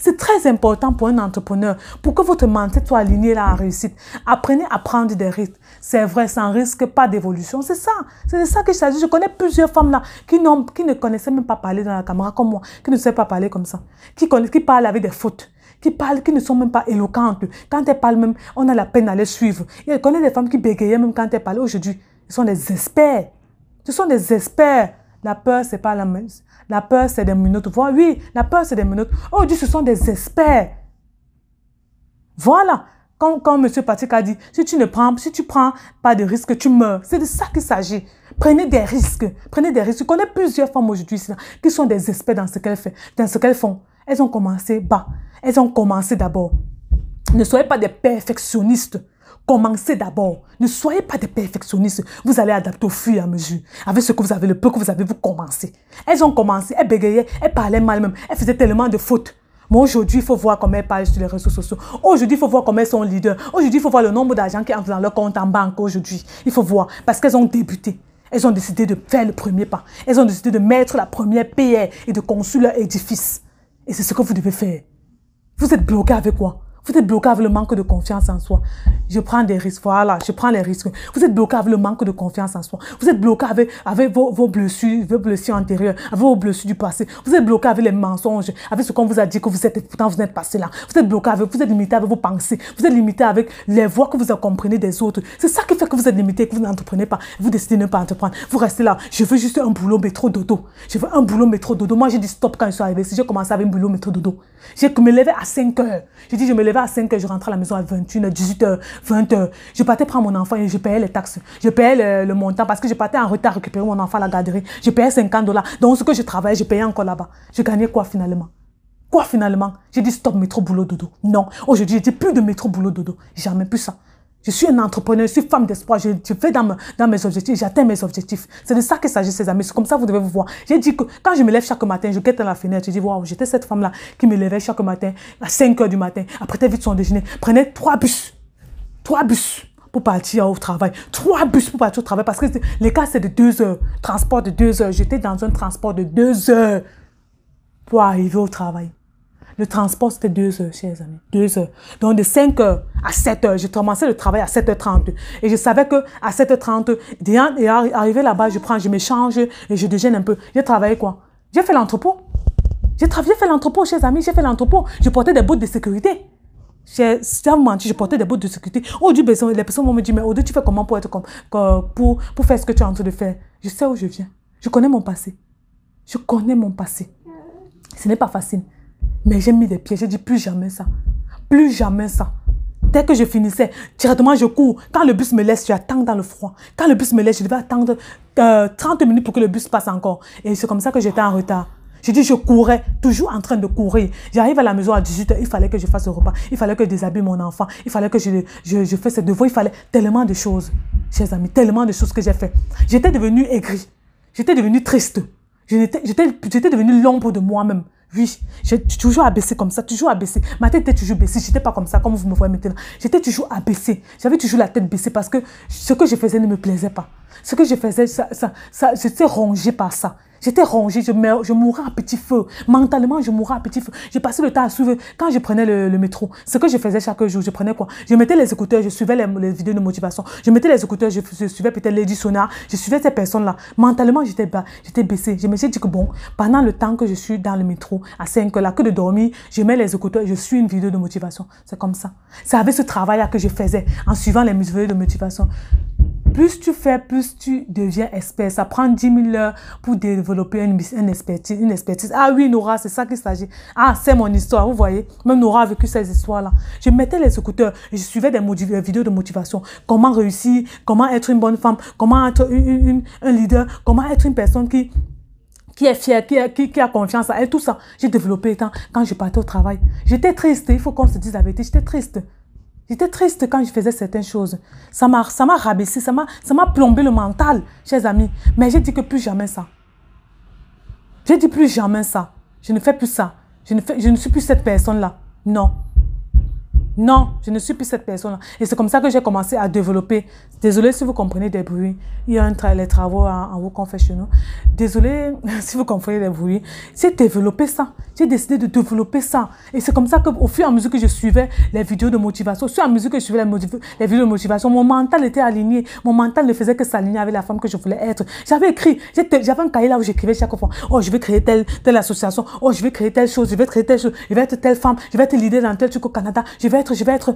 C'est très important pour un entrepreneur, pour que votre mindset soit aligné à la réussite. Apprenez à prendre des risques. C'est vrai, sans risque, pas d'évolution. C'est ça. C'est de ça que s'agit. Je connais plusieurs femmes là qui, qui ne connaissaient même pas parler dans la caméra comme moi, qui ne savaient pas parler comme ça, qui, qui parlent avec des fautes qui parlent, qui ne sont même pas éloquentes. Quand elles parlent même, on a la peine à les suivre. je connais des femmes qui bégayaient même quand elles parlaient. Aujourd'hui, ce sont des experts. Ce sont des experts. La peur, c'est pas la menace. La peur, c'est des minutes. Voilà, oui, la peur, c'est des minutes. Oh Dieu, ce sont des experts. Voilà. Comme, comme M. Patrick a dit, si tu ne prends, si tu prends pas de risques, tu meurs. C'est de ça qu'il s'agit. Prenez des risques. Prenez des risques. Je connais plusieurs femmes aujourd'hui qui sont des experts dans ce qu'elles font, dans ce qu'elles font. Elles ont commencé bas. Elles ont commencé d'abord. Ne soyez pas des perfectionnistes. Commencez d'abord. Ne soyez pas des perfectionnistes. Vous allez adapter au fur et à mesure. Avec ce que vous avez, le peu que vous avez, vous commencez. Elles ont commencé, elles bégayaient, elles parlaient mal même. Elles faisaient tellement de fautes. Mais aujourd'hui, il faut voir comment elles parlent sur les réseaux sociaux. Aujourd'hui, il faut voir comment elles sont leaders. Aujourd'hui, il faut voir le nombre d'argent qui entrent dans leur compte en banque aujourd'hui. Il faut voir. Parce qu'elles ont débuté. Elles ont décidé de faire le premier pas. Elles ont décidé de mettre la première pierre et de construire leur édifice. Et c'est ce que vous devez faire. Vous êtes bloqué avec quoi vous êtes bloqué avec le manque de confiance en soi. Je prends des risques, voilà, je prends les risques. Vous êtes bloqué avec le manque de confiance en soi. Vous êtes bloqué avec, vos, vos, blessures, vos blessures antérieures, avec vos blessures du passé. Vous êtes bloqué avec les mensonges, avec ce qu'on vous a dit que vous êtes, pourtant vous n'êtes pas là. Vous êtes bloqué avec, vous êtes limité avec vos pensées. Vous êtes limité avec les voix que vous comprenez des autres. C'est ça qui fait que vous êtes limité, que vous n'entreprenez pas. Vous décidez de ne pas entreprendre. Vous restez là. Je veux juste un boulot métro dodo. Je veux un boulot métro dodo. Moi, j'ai dit stop quand je suis arrivé. Si j'ai commencé avec un boulot métro dodo. J'ai me lever à 5 heures. J'ai dit, je me lève à 5h, je rentrais à la maison à 21h, 18h, 20h. Je partais prendre mon enfant et je payais les taxes. Je payais le, montant parce que je partais en retard récupérer mon enfant à la garderie. Je payais 50 dollars. Donc, ce que je travaillais, je payais encore là-bas. Je gagnais quoi finalement Quoi finalement J'ai dit stop métro boulot dodo. Non. Aujourd'hui, j'ai dit plus de métro boulot dodo. Jamais plus ça. Je suis un entrepreneur, je suis femme d'espoir, je, vais dans, mes objectifs, j'atteins mes objectifs. C'est de ça qu'il s'agit, ces amis. C'est comme ça que vous devez vous voir. J'ai dit que quand je me lève chaque matin, je quitte à la fenêtre, je dis, waouh, j'étais cette femme-là qui me levait chaque matin à 5 heures du matin, après vite son déjeuner, prenait trois bus. Trois bus pour partir au travail. Trois bus pour partir au travail parce que les cas, c'est de deux heures. Transport de deux heures. J'étais dans un transport de deux heures pour arriver au travail. Le transport, c'était deux heures, chers amis. Deux heures. Donc, de 5 heures à 7 heures, j'ai commencé le travail à 7h30. Et je savais que à 7h30, arrivé là-bas, je prends, je m'échange et je déjeune un peu. J'ai travaillé quoi? J'ai fait l'entrepôt. J'ai travaillé, fait l'entrepôt, chers amis, j'ai fait l'entrepôt. Je portais des bottes de sécurité. J'ai menti, je portais des bottes de sécurité. Oh Dieu, les personnes vont me dire, mais au-dessus, tu fais comment pour être comme, pour, pour faire ce que tu es en train de faire? Je sais où je viens. Je connais mon passé. Je connais mon passé. Ce n'est pas facile. Mais j'ai mis des pieds, j'ai dit plus jamais ça. Plus jamais ça. Dès que je finissais, directement je cours. Quand le bus me laisse, je attends dans le froid. Quand le bus me laisse, je devais attendre 30 euh, minutes pour que le bus passe encore. Et c'est comme ça que j'étais en retard. Je dit je courais, toujours en train de courir. J'arrive à la maison à 18h, il fallait que je fasse le repas, il fallait que je déshabille mon enfant, il fallait que je, je, je fasse ses devoirs, il fallait tellement de choses, chers amis, tellement de choses que j'ai fait. J'étais devenue aigrie, j'étais devenue triste, j'étais devenu l'ombre de moi-même. Oui, j'ai toujours abaissé comme ça, toujours abaissé. Ma tête était toujours baissée, j'étais pas comme ça, comme vous me voyez maintenant. J'étais toujours abaissée. J'avais toujours la tête baissée parce que ce que je faisais ne me plaisait pas. Ce que je faisais, ça, ça, j'étais rongée par ça. J'étais rongée, je, meurs, je mourais à petit feu. Mentalement, je mourais à petit feu. j'ai passé le temps à suivre. Quand je prenais le, métro, ce que je faisais chaque jour, je prenais quoi Je mettais les écouteurs, je suivais les, vidéos de motivation. Je mettais les écouteurs, je, suivais peut-être les Sonar. Je suivais ces personnes-là. Mentalement, j'étais bas, j'étais baissée. Je me suis dit que bon, pendant le temps que je suis dans le métro, à 5 heures, là, que de dormir, je mets les écouteurs, je suis une vidéo de motivation. C'est comme ça. ça avec ce travail-là que je faisais en suivant les vidéos de motivation plus tu fais, plus tu deviens expert. Ça prend 10 000 heures pour développer une, expertise, une expertise. Ah oui, Nora, c'est ça qu'il s'agit. Ah, c'est mon histoire, vous voyez. Même Nora a vécu ces histoires-là. Je mettais les écouteurs, je suivais des euh, vidéos de motivation. Comment réussir, comment être une bonne femme, comment être un leader, comment être une personne qui qui est fière, qui, a confiance à elle, tout ça. J'ai développé quand, quand je partais au travail. J'étais triste, il faut qu'on se dise la vérité, j'étais triste. J'étais triste quand je faisais certaines choses. Ça m'a rabaissé, ça m'a plombé le mental, chers amis. Mais j'ai dit que plus jamais ça. J'ai dit plus jamais ça. Je ne fais plus ça. Je ne, je ne suis plus cette personne-là. Non. Non, je ne suis plus cette personne-là. Et c'est comme ça que j'ai commencé à développer. Désolée si vous comprenez des bruits. Il y a un les travaux en, haut qu'on fait chez nous. Désolée (laughs) si vous comprenez des bruits. J'ai développé ça. J'ai décidé de développer ça. Et c'est comme ça qu'au fur et à mesure que je suivais les vidéos de motivation, au fur et à mesure que je suivais les, vidéos de motivation, mon mental était aligné. Mon mental ne faisait que s'aligner avec la femme que je voulais être. J'avais écrit, j'avais un cahier là où j'écrivais chaque fois. Oh, je vais créer telle, telle association. Oh, je vais créer telle chose. Je vais créer telle chose. Je vais être telle femme. Je vais être leader dans tel truc au Canada. Je vais je vais être.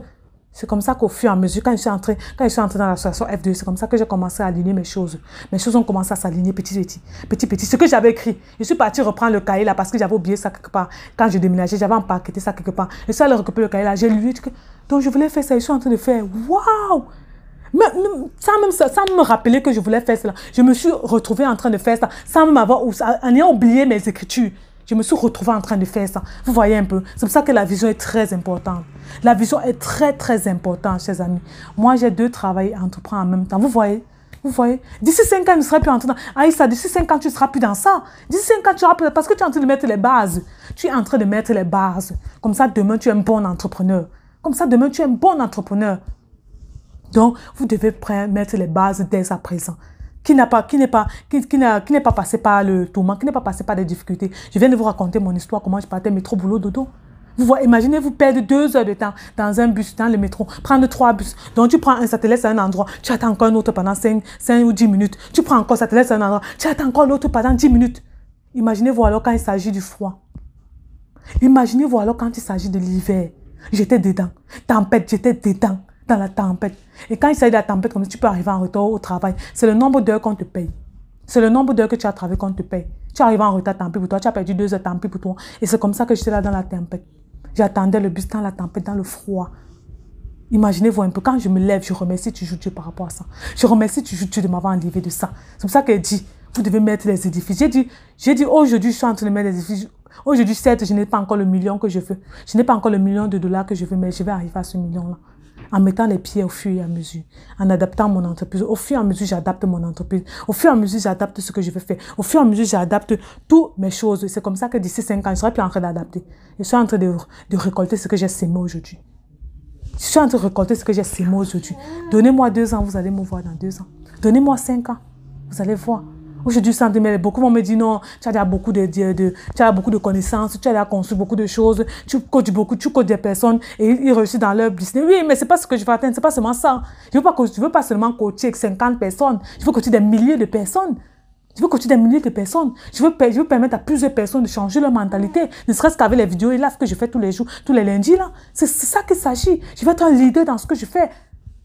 C'est comme ça qu'au fur et à mesure, quand je suis entrée, quand je suis entré dans l'association F2, c'est comme ça que j'ai commencé à aligner mes choses. Mes choses ont commencé à s'aligner petit, petit, petit, petit. Ce que j'avais écrit, je suis partie reprendre le cahier là parce que j'avais oublié ça quelque part. Quand j'ai déménagé, j'avais empaqueté ça quelque part. Je suis allée récupérer le cahier là, j'ai lu. Donc je voulais faire ça, je suis en train de faire. Waouh! sans même, sans me rappeler que je voulais faire cela, je me suis retrouvée en train de faire ça, sans même avoir, en ayant oublié mes écritures. Je me suis retrouvée en train de faire ça. Vous voyez un peu. C'est pour ça que la vision est très importante. La vision est très, très importante, chers amis. Moi, j'ai deux travails entrepreneurs en même temps. Vous voyez vous voyez D'ici 5 ans, tu ne seras plus en train Aïssa, d'ici 5 ans, tu ne seras plus dans ça. D'ici 5 ans, tu seras plus... Parce que tu es en train de mettre les bases. Tu es en train de mettre les bases. Comme ça, demain, tu es un bon entrepreneur. Comme ça, demain, tu es un bon entrepreneur. Donc, vous devez mettre les bases dès à présent qui n'a pas, qui n'est pas, qui, qui n'est pas passé par le tourment, qui n'est pas passé par des difficultés. Je viens de vous raconter mon histoire, comment je partais métro, boulot, dodo. Vous voyez, imaginez vous perdre deux heures de temps dans un bus, dans le métro, prendre trois bus. Donc tu prends un, satellite à un endroit, tu attends encore un autre pendant cinq, ou dix minutes. Tu prends encore, un satellite à un endroit, tu attends encore l'autre pendant dix minutes. Imaginez-vous alors quand il s'agit du froid. Imaginez-vous alors quand il s'agit de l'hiver. J'étais dedans. Tempête, j'étais dedans dans la tempête. Et quand il s'agit de la tempête, comme ça, tu peux arriver en retard au travail. C'est le nombre d'heures qu'on te paye. C'est le nombre d'heures que tu as travaillé qu'on te paye. Tu arrives en retard, tant pis pour toi. Tu as perdu deux heures, tant pis pour toi. Et c'est comme ça que j'étais là dans la tempête. J'attendais le bus dans la tempête, dans le froid. Imaginez-vous un peu, quand je me lève, je remercie toujours Dieu par rapport à ça. Je remercie toujours Dieu de m'avoir enlevé de ça. C'est pour ça qu'elle dit, vous devez mettre les édifices. J'ai dit, j'ai dit aujourd'hui, je suis en train de mettre les édifices. Aujourd'hui, certes, je n'ai pas encore le million que je veux. Je n'ai pas encore le million de dollars que je veux, mais je vais arriver à ce million-là en mettant les pieds au fur et à mesure, en adaptant mon entreprise. Au fur et à mesure, j'adapte mon entreprise. Au fur et à mesure, j'adapte ce que je veux faire. Au fur et à mesure, j'adapte toutes mes choses. C'est comme ça que d'ici cinq ans, je serai plus en train d'adapter. Je suis en train de, de récolter ce que j'ai sémé aujourd'hui. Je suis en train de récolter ce que j'ai sémé aujourd'hui. Donnez-moi deux ans, vous allez me voir dans deux ans. Donnez-moi cinq ans, vous allez voir. Aujourd'hui, sentir, mais beaucoup vont me dit non, tu as déjà beaucoup de, de, tu as beaucoup de connaissances, tu as déjà construit beaucoup de choses, tu coaches beaucoup, tu coaches des personnes et ils réussissent dans leur business. Oui, mais c'est pas ce que je veux atteindre, c'est pas seulement ça. Je veux pas que, tu veux pas seulement coacher avec 50 personnes, je veux coacher des milliers de personnes. Je veux coacher des milliers de personnes. Je veux, je veux permettre à plusieurs personnes de changer leur mentalité. Ne serait-ce qu'avec les vidéos et ce que je fais tous les jours, tous les lundis, là. C'est ça qu'il s'agit. Je veux être un leader dans ce que je fais.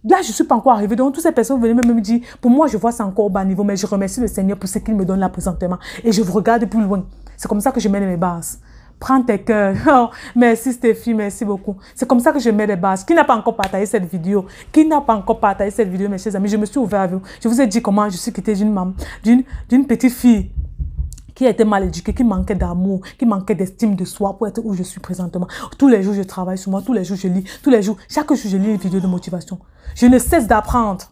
Là, je ne suis pas encore arrivée. Donc, toutes ces personnes venaient même me dire, pour moi, je vois ça encore au bas niveau, mais je remercie le Seigneur pour ce qu'il me donne là présentement. Et je vous regarde plus loin. C'est comme ça que je mets mes bases. Prends tes cœurs. (laughs) Oh, merci Stéphie, merci beaucoup. C'est comme ça que je mets les bases. Qui n'a pas encore partagé cette vidéo Qui n'a pas encore partagé cette vidéo, mes chers amis Je me suis ouvert à vous. Je vous ai dit comment je suis quittée d'une maman, d'une petite fille qui a été mal éduquée, qui manquait d'amour, qui manquait d'estime de soi pour être où je suis présentement. Tous les jours, je travaille sur moi, tous les jours, je lis, tous les jours, chaque jour, je lis une vidéo de motivation. Je ne cesse d'apprendre,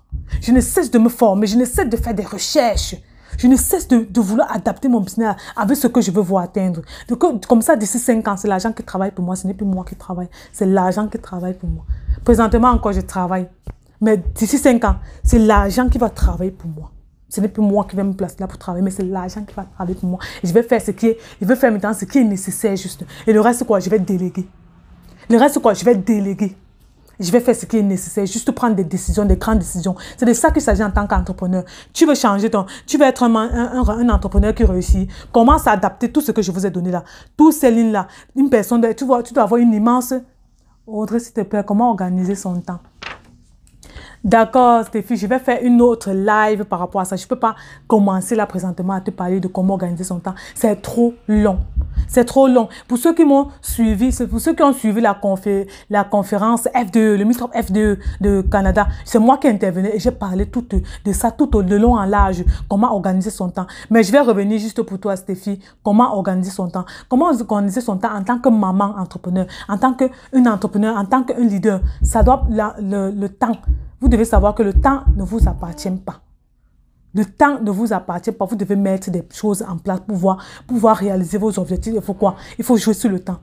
je ne cesse de me former, je ne cesse de faire des recherches. Je ne cesse de, vouloir adapter mon business avec ce que je veux voir atteindre. Donc, comme ça, d'ici cinq ans, c'est l'argent qui travaille pour moi. Ce n'est plus moi qui travaille. C'est l'argent qui travaille pour moi. Présentement encore, je travaille. Mais d'ici cinq ans, c'est l'argent qui va travailler pour moi. Ce n'est plus moi qui vais me placer là pour travailler, mais c'est l'argent qui va travailler pour moi. je vais faire ce qui est, je vais faire maintenant ce qui est nécessaire juste. Et le reste, quoi, je vais déléguer. Le reste, quoi, je vais déléguer. Je vais faire ce qui est nécessaire, juste prendre des décisions, des grandes décisions. C'est de ça qu'il s'agit en tant qu'entrepreneur. Tu veux changer ton... Tu veux être un, un, un, entrepreneur qui réussit. Commence à adapter tout ce que je vous ai donné là. Toutes ces lignes-là. Une personne... Tu, vois, tu dois avoir une immense... Audrey, s'il te plaît, comment organiser son temps D'accord, Stéphie, je vais faire une autre live par rapport à ça. Je ne peux pas commencer là présentement à te parler de comment organiser son temps. C'est trop long c'est trop long. Pour ceux qui m'ont suivi, pour ceux qui ont suivi la, la conférence F2, le Meetup F2 de Canada, c'est moi qui intervenais et j'ai parlé tout de ça tout au de long en large, comment organiser son temps. Mais je vais revenir juste pour toi, Stéphie, comment organiser son temps. Comment organiser son temps en tant que maman entrepreneur, en tant qu'une entrepreneur, en tant qu'un leader. Ça doit, la, le, le temps. Vous devez savoir que le temps ne vous appartient pas. Le temps ne vous appartient pas. Vous devez mettre des choses en place pour pouvoir, pouvoir réaliser vos objectifs. Il faut quoi Il faut jouer sur le temps.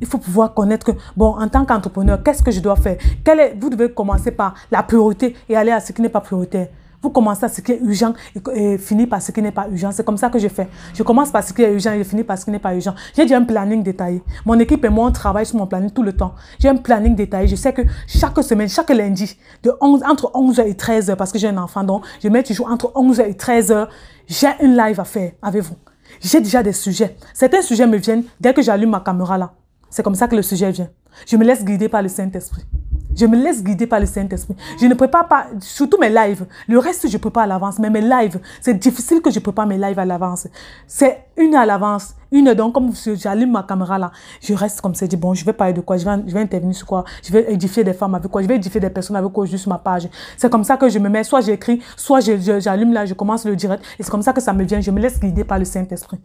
Il faut pouvoir connaître que, bon, en tant qu'entrepreneur, qu'est-ce que je dois faire Quelle est, Vous devez commencer par la priorité et aller à ce qui n'est pas prioritaire. Vous commencez à ce qui est urgent et, et finissez par ce qui n'est pas urgent. C'est comme ça que je fais. Je commence par ce qui est urgent et je finis par ce qui n'est pas urgent. J'ai déjà un planning détaillé. Mon équipe et moi, on travaille sur mon planning tout le temps. J'ai un planning détaillé. Je sais que chaque semaine, chaque lundi, de entre 11h et 13h, parce que j'ai un enfant, donc je mets toujours entre 11h et 13h, j'ai une live à faire avec vous. J'ai déjà des sujets. Certains sujets me viennent dès que j'allume ma caméra là. C'est comme ça que le sujet vient. Je me laisse guider par le Saint-Esprit. Je me laisse guider par le Saint-Esprit. Je ne prépare pas, surtout mes lives. Le reste, je prépare à l'avance. Mais mes lives, c'est difficile que je prépare mes lives à l'avance. C'est une à l'avance. Une donc, comme j'allume ma caméra là, je reste comme ça, je dis, bon, je vais parler de quoi, je vais, je vais intervenir sur quoi, je vais édifier des femmes avec quoi, je vais édifier des personnes avec quoi, juste ma page. C'est comme ça que je me mets, soit j'écris, soit j'allume là, je commence le direct, et c'est comme ça que ça me vient, je me laisse guider par le Saint-Esprit.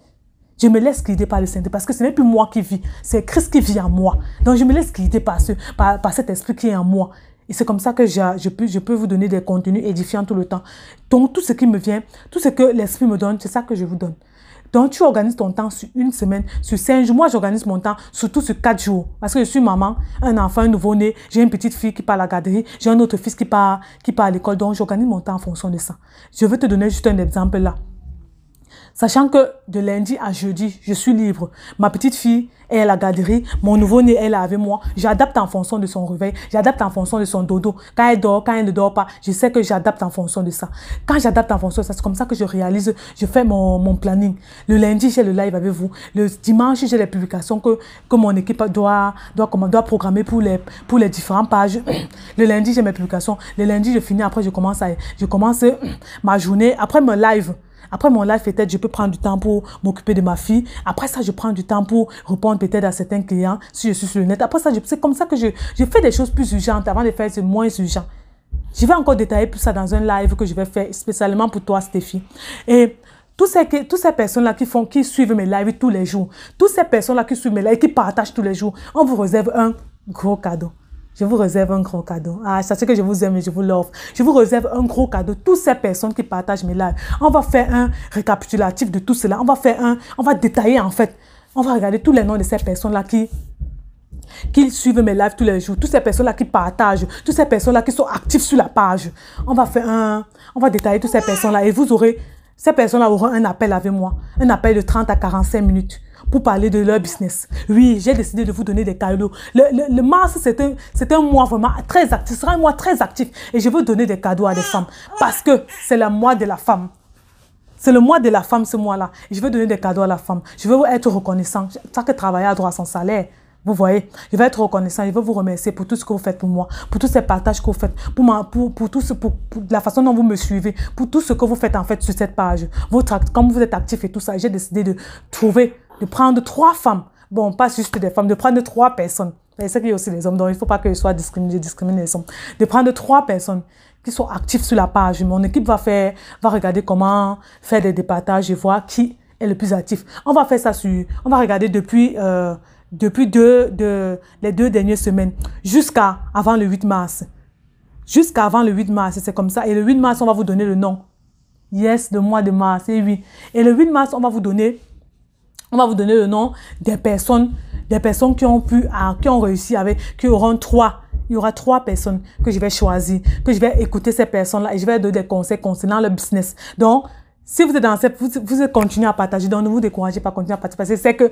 Je me laisse guider par le Saint-Esprit parce que ce n'est plus moi qui vis, c'est Christ qui vit en moi. Donc je me laisse guider par, ce, par, cet esprit qui est en moi. Et c'est comme ça que je, je, peux, vous donner des contenus édifiants tout le temps. Donc tout ce qui me vient, tout ce que l'esprit me donne, c'est ça que je vous donne. Donc, tu organises ton temps sur une semaine, sur cinq jours. Moi, j'organise mon temps surtout sur quatre jours. Parce que je suis maman, un enfant, un nouveau-né. J'ai une petite fille qui part à la garderie. J'ai un autre fils qui part, qui part à l'école. Donc, j'organise mon temps en fonction de ça. Je vais te donner juste un exemple là. Sachant que de lundi à jeudi, je suis libre. Ma petite fille est à la garderie, mon nouveau-né est là avec moi. J'adapte en fonction de son réveil, j'adapte en fonction de son dodo. Quand elle dort, quand elle ne dort pas, je sais que j'adapte en fonction de ça. Quand j'adapte en fonction de ça, c'est comme ça que je réalise, je fais mon, mon planning. Le lundi, j'ai le live avec vous. Le dimanche, j'ai les publications que, que mon équipe doit, doit, comment, doit programmer pour les, pour les différentes pages. Le lundi, j'ai mes publications. Le lundi, je finis, après, je commence, à, je commence ma journée, après mon live. Après mon live, peut-être, je peux prendre du temps pour m'occuper de ma fille. Après ça, je prends du temps pour répondre peut-être à certains clients si je suis sur le net. Après ça, c'est comme ça que je, je fais des choses plus urgentes avant de faire ce moins urgent. Je vais encore détailler tout ça dans un live que je vais faire spécialement pour toi, Stéphie. Et toutes ces, toutes ces personnes-là qui font, qui suivent mes lives tous les jours, toutes ces personnes-là qui suivent mes lives, et qui partagent tous les jours, on vous réserve un gros cadeau. Je vous réserve un gros cadeau. Ah, sachez que je vous aime et je vous l'offre. Je vous réserve un gros cadeau. Toutes ces personnes qui partagent mes lives, on va faire un récapitulatif de tout cela. On va faire un, on va détailler en fait. On va regarder tous les noms de ces personnes-là qui qui suivent mes lives tous les jours, toutes ces personnes-là qui partagent, toutes ces personnes-là qui sont actives sur la page. On va faire un, on va détailler toutes ces personnes-là et vous aurez, ces personnes-là auront un appel avec moi, un appel de 30 à 45 minutes pour parler de leur business. Oui, j'ai décidé de vous donner des cadeaux. Le, le, mars, c'est un, un, mois vraiment très actif. Ce sera un mois très actif. Et je veux donner des cadeaux à des femmes. Parce que c'est le mois de la femme. C'est le mois de la femme, ce mois-là. Je veux donner des cadeaux à la femme. Je veux être reconnaissant. travailler à à son salaire. Vous voyez, je vais être reconnaissant, je vais vous remercier pour tout ce que vous faites pour moi, pour tous ces partages que vous faites, pour, pour, tout ce, pour, la façon dont vous me suivez, pour tout ce que vous faites en fait sur cette page. Votre, comme vous êtes actif et tout ça, j'ai décidé de trouver de prendre trois femmes. Bon, pas juste des femmes, de prendre trois personnes. C'est qu'il y a aussi des hommes, donc il ne faut pas qu'ils soient discriminés, De prendre trois personnes qui sont actives sur la page. Mon équipe va faire, va regarder comment faire des départages et voir qui est le plus actif. On va faire ça sur, on va regarder depuis, euh, depuis deux, deux, les deux dernières semaines jusqu'à avant le 8 mars. Jusqu'à avant le 8 mars, c'est comme ça. Et le 8 mars, on va vous donner le nom. Yes, le mois de mars, et eh oui. Et le 8 mars, on va vous donner on va vous donner le nom des personnes, des personnes qui ont pu, ah, qui ont réussi avec, qui auront trois. Il y aura trois personnes que je vais choisir, que je vais écouter ces personnes-là et je vais donner des conseils concernant le business. Donc, si vous êtes dans cette, vous, continuez à partager, donc ne vous découragez pas, continuez à partager c'est que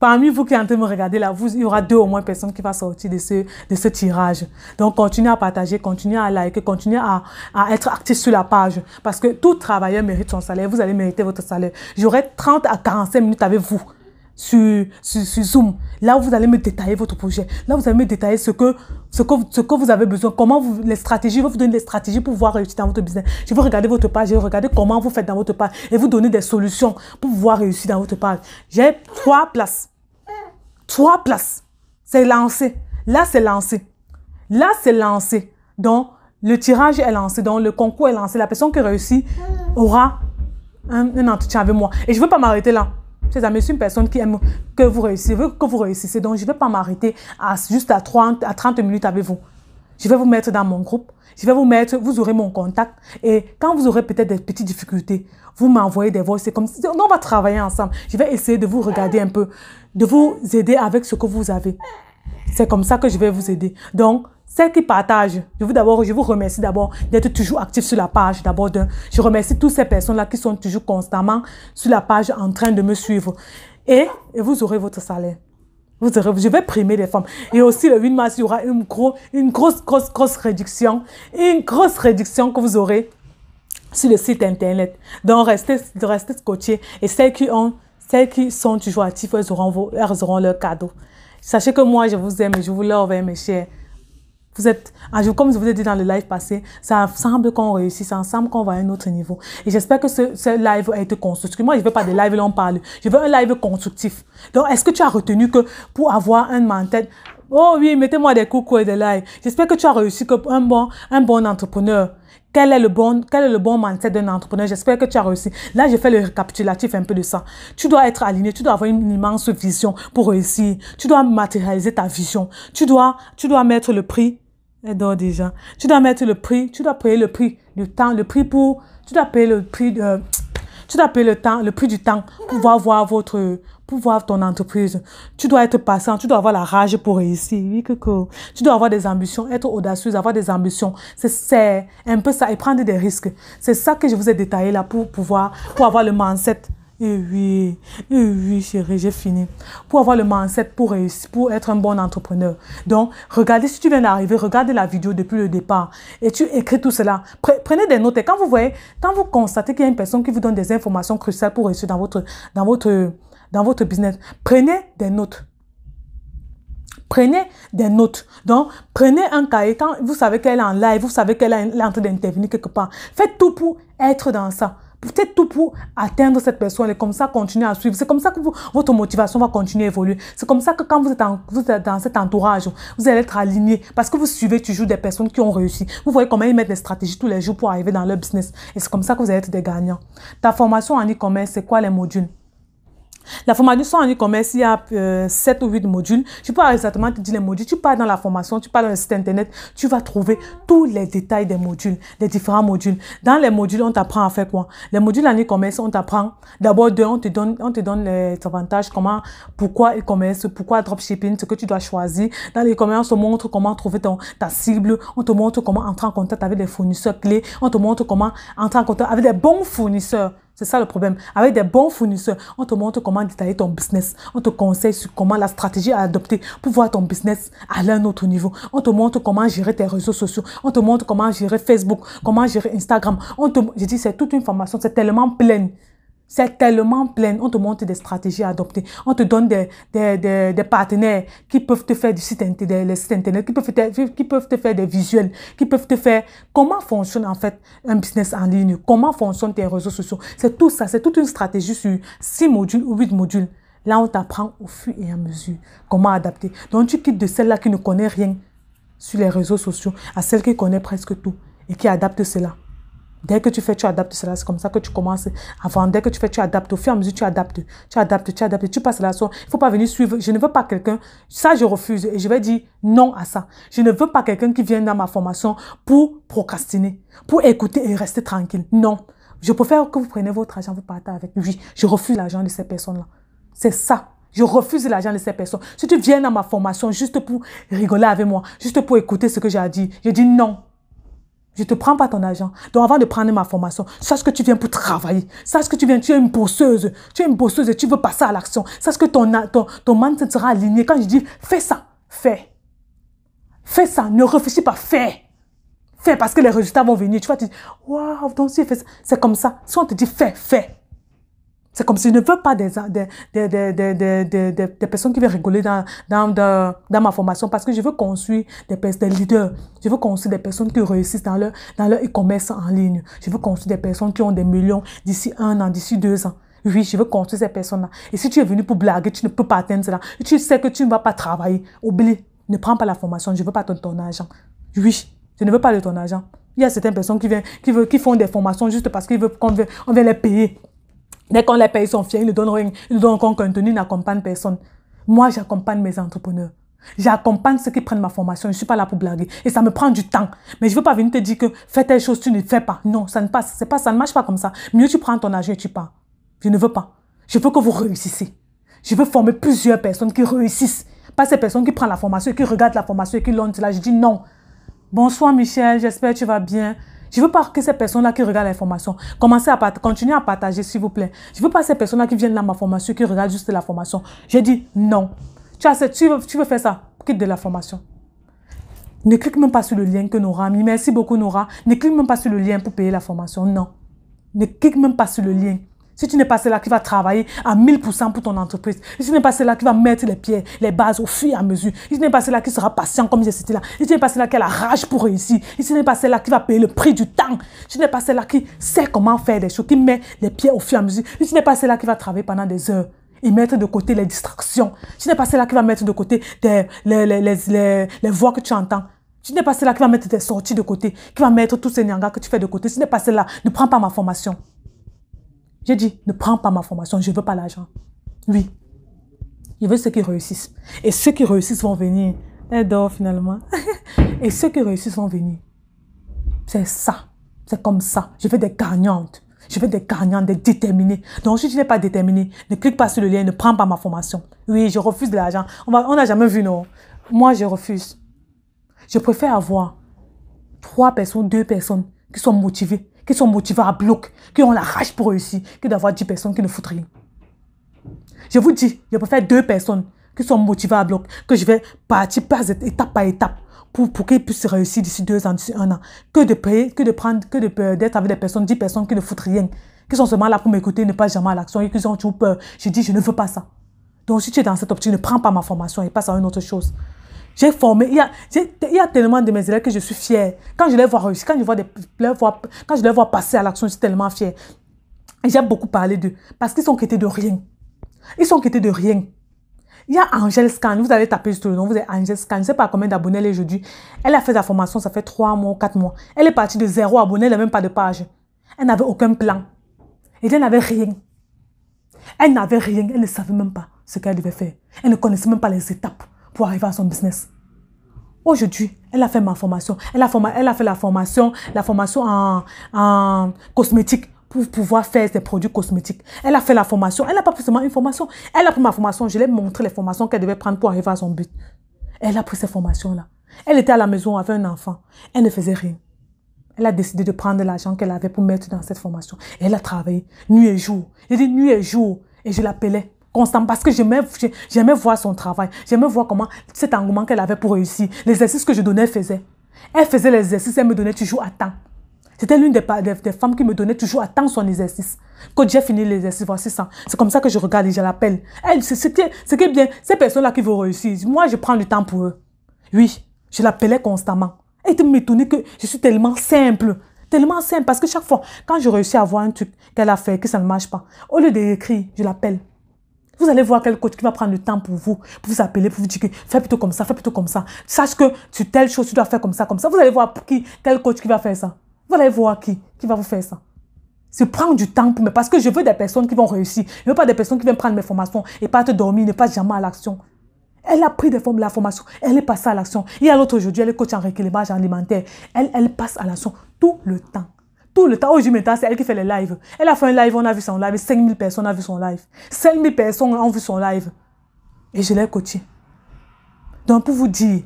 Parmi vous qui êtes en train de me regarder là, vous, il y aura deux ou moins personnes qui vont sortir de ce, de ce tirage. Donc, continuez à partager, continuez à liker, continuez à, à être actif sur la page. Parce que tout travailleur mérite son salaire. Vous allez mériter votre salaire. J'aurai 30 à 45 minutes avec vous sur, Zoom. Là, vous allez me détailler votre projet. Là, vous allez me détailler ce que, ce que, ce que vous avez besoin. Comment vous, les stratégies, je vais vous donner des stratégies pour pouvoir réussir dans votre business. Je vais regarder votre page, je vais regarder comment vous faites dans votre page et vous donner des solutions pour pouvoir réussir dans votre page. J'ai trois places. Trois places. C'est lancé. Là, c'est lancé. Là, c'est lancé. Donc, le tirage est lancé. Donc, le concours est lancé. La personne qui réussit aura un, un entretien avec moi. Et je ne veux pas m'arrêter là. Chers amis, je une personne qui aime que vous réussissez, que vous réussissez. Donc, je ne vais pas m'arrêter à, juste à 30, à 30 minutes avec vous. Je vais vous mettre dans mon groupe. Je vais vous mettre, vous aurez mon contact. Et quand vous aurez peut-être des petites difficultés, vous m'envoyez des voix. C'est comme si on va travailler ensemble. Je vais essayer de vous regarder un peu, de vous aider avec ce que vous avez. C'est comme ça que je vais vous aider. Donc, celles qui partagent, je vous, d'abord, je vous remercie d'abord d'être toujours actif sur la page. D'abord, je remercie toutes ces personnes-là qui sont toujours constamment sur la page en train de me suivre. Et, et vous aurez votre salaire. Vous aurez, je vais primer les femmes. Et aussi, le 8 mars, il y aura une, une grosse, grosse, grosse réduction. Une grosse réduction que vous aurez sur le site internet. Donc, restez, restez scotchés. Et celles qui ont, celles qui sont toujours actives, elles auront, auront leur cadeau. Sachez que moi, je vous aime et je vous love, hein, mes chers. Vous êtes, ah, comme je vous ai dit dans le live passé, ça semble qu'on réussit, ça semble qu'on va à un autre niveau. Et j'espère que ce, live a été constructif. Moi, je ne veux pas des lives là, on parle. Je veux un live constructif. Donc, est-ce que tu as retenu que pour avoir un mental, oh oui, mettez-moi des coucou et des likes. J'espère que tu as réussi que un bon, un bon entrepreneur, quel est le bon, quel est le bon mindset d'un entrepreneur. J'espère que tu as réussi. Là, je fais le récapitulatif un peu de ça. Tu dois être aligné, tu dois avoir une immense vision pour réussir. Tu dois matérialiser ta vision. Tu dois, tu dois mettre le prix elle dort déjà. Tu dois mettre le prix, tu dois payer le prix du temps, le prix pour, tu dois payer le prix de, tu le temps, le prix du temps pour voir votre, ton entreprise. Tu dois être patient, tu dois avoir la rage pour réussir. Oui, coco. Tu dois avoir des ambitions, être audacieuse, avoir des ambitions. C'est un peu ça et prendre des risques. C'est ça que je vous ai détaillé là pour pouvoir, pour avoir le mindset et eh oui, eh oui, chérie, j'ai fini. Pour avoir le mindset pour réussir, pour être un bon entrepreneur. Donc, regardez, si tu viens d'arriver, regardez la vidéo depuis le départ et tu écris tout cela. Prenez des notes. Et quand vous voyez, quand vous constatez qu'il y a une personne qui vous donne des informations cruciales pour réussir dans votre, dans votre, dans votre business, prenez des notes. Prenez des notes. Donc, prenez un cahier. Quand vous savez qu'elle est en live, vous savez qu'elle est en train d'intervenir quelque part. Faites tout pour être dans ça. Peut-être tout pour atteindre cette personne et comme ça, continuer à suivre. C'est comme ça que votre motivation va continuer à évoluer. C'est comme ça que quand vous êtes, vous êtes dans cet entourage, vous allez être aligné parce que vous suivez toujours des personnes qui ont réussi. Vous voyez comment ils mettent des stratégies tous les jours pour arriver dans leur business. Et c'est comme ça que vous allez être des gagnants. Ta formation en e-commerce, c'est quoi les modules la formation en e-commerce, il y a 7 euh, ou 8 modules. Tu peux exactement te dire les modules. Tu pars dans la formation, tu pars dans le site internet, tu vas trouver tous les détails des modules, des différents modules. Dans les modules, on t'apprend à faire quoi Les modules en e-commerce, on t'apprend d'abord deux, on te donne, on te donne les avantages, comment, pourquoi e-commerce, pourquoi dropshipping, ce que tu dois choisir. Dans l'e-commerce, on te montre comment trouver ton, ta cible, on te montre comment entrer en contact avec des fournisseurs clés, on te montre comment entrer en contact avec des bons fournisseurs. C'est ça le problème. Avec des bons fournisseurs, on te montre comment détailler ton business. On te conseille sur comment la stratégie à adopter pour voir ton business aller à un autre niveau. On te montre comment gérer tes réseaux sociaux. On te montre comment gérer Facebook, comment gérer Instagram. On te, je dis, c'est toute une formation. C'est tellement pleine. C'est tellement plein. On te montre des stratégies à adopter. On te donne des, partenaires qui peuvent te faire du site, des, sites internet, qui peuvent, te, qui peuvent te faire des visuels, qui peuvent te faire comment fonctionne en fait un business en ligne, comment fonctionnent tes réseaux sociaux. C'est tout ça. C'est toute une stratégie sur six modules ou huit modules. Là, on t'apprend au fur et à mesure comment adapter. Donc, tu quittes de celle-là qui ne connaît rien sur les réseaux sociaux à celle qui connaît presque tout et qui adapte cela. Dès que tu fais, tu adaptes cela. C'est comme ça que tu commences à vendre. Dès que tu fais, tu adaptes. Au fur et à mesure, tu adaptes. Tu adaptes, tu adaptes. Tu passes la soirée. Il ne faut pas venir suivre. Je ne veux pas quelqu'un. Ça, je refuse. Et je vais dire non à ça. Je ne veux pas quelqu'un qui vienne dans ma formation pour procrastiner, pour écouter et rester tranquille. Non. Je préfère que vous preniez votre argent, vous partez avec lui. Je refuse l'argent de ces personnes-là. C'est ça. Je refuse l'argent de ces personnes. Si tu viens dans ma formation juste pour rigoler avec moi, juste pour écouter ce que j'ai à dire, je dis non. Je ne te prends pas ton argent. Donc avant de prendre ma formation, sache que tu viens pour travailler. Sache que tu viens, tu es une bosseuse. Tu es une bosseuse et tu veux passer à l'action. Sache que ton, ton, ton mindset sera aligné. Quand je dis fais ça, fais. Fais ça, ne réfléchis pas, fais. Fais parce que les résultats vont venir. Tu vois, tu dis, waouh, donc si ça, c'est comme ça. Si on te dit fais, fais. C'est comme si je ne veux pas des, des, personnes qui veulent rigoler dans, dans, ma formation parce que je veux construire des, des leaders. Je veux construire des personnes qui réussissent dans leur dans leur e-commerce en ligne. Je veux construire des personnes qui ont des millions d'ici un an, d'ici deux ans. Oui, je veux construire ces personnes-là. Et si tu es venu pour blaguer, tu ne peux pas atteindre cela. tu sais que tu ne vas pas travailler. Oublie. Ne prends pas la formation. Je ne veux pas ton, ton argent. Oui, je ne veux pas de ton argent. Il y a certaines personnes qui, viennent, qui, veulent, qui font des formations juste parce qu'on veut, on veut les payer. Dès qu'on les paye, ils sont fiers, ils ne donnent rien. Ils ne donnent qu'un contenu, ils n'accompagnent personne. Moi, j'accompagne mes entrepreneurs. J'accompagne ceux qui prennent ma formation. Je ne suis pas là pour blaguer. Et ça me prend du temps. Mais je ne veux pas venir te dire que fais telle chose, tu ne fais pas. Non, ça ne passe. C'est pas, ça ne marche pas comme ça. Mieux tu prends ton argent et tu pars. Je ne veux pas. Je veux que vous réussissiez. Je veux former plusieurs personnes qui réussissent. Pas ces personnes qui prennent la formation, qui regardent la formation et qui l'ont là. Je dis non. Bonsoir Michel, j'espère que tu vas bien. Je ne veux pas que ces personnes-là qui regardent formation commencent à continuer à partager, s'il vous plaît. Je ne veux pas ces personnes-là qui viennent dans ma formation, qui regardent juste la formation. J'ai dit non. Tu, as, tu, tu veux faire ça, quitte de la formation. Ne clique même pas sur le lien que Nora a mis. Merci beaucoup, Nora. Ne clique même pas sur le lien pour payer la formation. Non. Ne clique même pas sur le lien. Si tu n'es pas celle-là qui va travailler à 1000% pour ton entreprise, si tu n'es pas celle-là qui va mettre les pieds, les bases au fur et à mesure, si tu n'es pas celle-là qui sera patient comme j'ai cité là, si tu n'es pas celle-là qui a la rage pour réussir, si tu n'es pas celle-là qui va payer le prix du temps, si tu n'es pas celle-là qui sait comment faire des choses, qui met les pieds au fur et à mesure, si tu n'es pas celle-là qui va travailler pendant des heures, et mettre de côté les distractions. Tu n'es pas celle-là qui va mettre de côté les, les, les, les, voix que tu entends. Tu n'es pas celle-là qui va mettre tes sorties de côté, qui va mettre tous ces nyangas que tu fais de côté. Tu n'es pas celle-là. Ne prends pas ma formation. J'ai dit, ne prends pas ma formation, je ne veux pas l'argent. Oui. Je veux ceux qui réussissent. Et ceux qui réussissent vont venir. Elle dort finalement. (laughs) Et ceux qui réussissent vont venir. C'est ça. C'est comme ça. Je veux des gagnantes. Je veux des gagnantes, des déterminées. Donc, si tu n'es pas déterminé, ne clique pas sur le lien, ne prends pas ma formation. Oui, je refuse de l'argent. On n'a jamais vu, non. Moi, je refuse. Je préfère avoir trois personnes, deux personnes qui sont motivées, qui sont motivés à bloc, qui ont la rage pour réussir, que d'avoir 10 personnes qui ne foutent rien. Je vous dis, je préfère deux personnes qui sont motivées à bloc, que je vais partir par étape par étape pour, pour qu'ils puissent réussir d'ici deux ans, d'ici un an, que de payer, que de prendre, que de euh, d'être avec des personnes, 10 personnes qui ne foutent rien, qui sont seulement là pour m'écouter, ne pas jamais à l'action et qui ont toujours peur. Je dis, je ne veux pas ça. Donc si tu es dans cette optique, ne prends pas ma formation et passe à une autre chose. J'ai formé, il y, a, tellement de mes élèves que je suis fière. Quand je les vois réussir, quand je, vois les vois, quand je vois passer à l'action, je suis tellement fière. J'ai beaucoup parlé d'eux parce qu'ils sont quittés de rien. Ils sont quittés de rien. Il y a Angèle Scan, vous avez tapé sur le nom, vous êtes Angel Scan, je ne sais pas combien d'abonnés elle est aujourd'hui. Elle a fait sa formation, ça fait trois mois quatre mois. Elle est partie de zéro abonné, elle n'a même pas de page. Elle n'avait aucun plan. Et elle n'avait rien. Elle n'avait rien, elle ne savait même pas ce qu'elle devait faire. Elle ne connaissait même pas les étapes pour arriver à son business. Aujourd'hui, elle a fait ma formation. Elle a, elle a fait la formation, la formation en, en cosmétique pour pouvoir faire ses produits cosmétiques. Elle a fait la formation. Elle n'a pas forcément une formation. Elle a pris ma formation. Je lui ai montré les formations qu'elle devait prendre pour arriver à son but. Elle a pris ces formations-là. Elle était à la maison avec un enfant. Elle ne faisait rien. Elle a décidé de prendre l'argent qu'elle avait pour mettre dans cette formation. Et elle a travaillé nuit et jour. J'ai dit nuit et jour. Et je l'appelais parce que j'aimais voir son travail. J'aimais voir comment cet engouement qu'elle avait pour réussir. L'exercice que je donnais, elle faisait. Elle faisait l'exercice, elle me donnait toujours à temps. C'était l'une des, des, femmes qui me donnait toujours à temps son exercice. Quand j'ai fini l'exercice, voici ça. C'est comme ça que je regarde et je l'appelle. Elle, c'était bien. Ces personnes-là qui veulent réussir, moi, je prends du temps pour eux. Oui, je l'appelais constamment. Et tu m'étonnée que je suis tellement simple. Tellement simple. Parce que chaque fois, quand je réussis à voir un truc qu'elle a fait, que ça ne marche pas, au lieu d'écrire, je l'appelle. Vous allez voir quel coach qui va prendre le temps pour vous, pour vous appeler, pour vous dire que fais plutôt comme ça, fais plutôt comme ça. Sache que tu telle chose, tu dois faire comme ça, comme ça. Vous allez voir qui, quel coach qui va faire ça. Vous allez voir qui, qui va vous faire ça. C'est prendre du temps pour moi. Parce que je veux des personnes qui vont réussir. Je ne veux pas des personnes qui viennent prendre mes formations et pas te dormir, ne pas jamais à l'action. Elle a pris des formes de la formation. Elle est passée à l'action. Il y a l'autre aujourd'hui, elle est coach en rééquilibrage alimentaire. Elle, elle passe à l'action tout le temps. Tout le temps, aujourd'hui oh, maintenant, c'est elle qui fait les lives. Elle a fait un live, on a vu son live. 5000 personnes ont vu son live. 5000 personnes ont vu son live. Et je l'ai coaché. Donc, pour vous dire,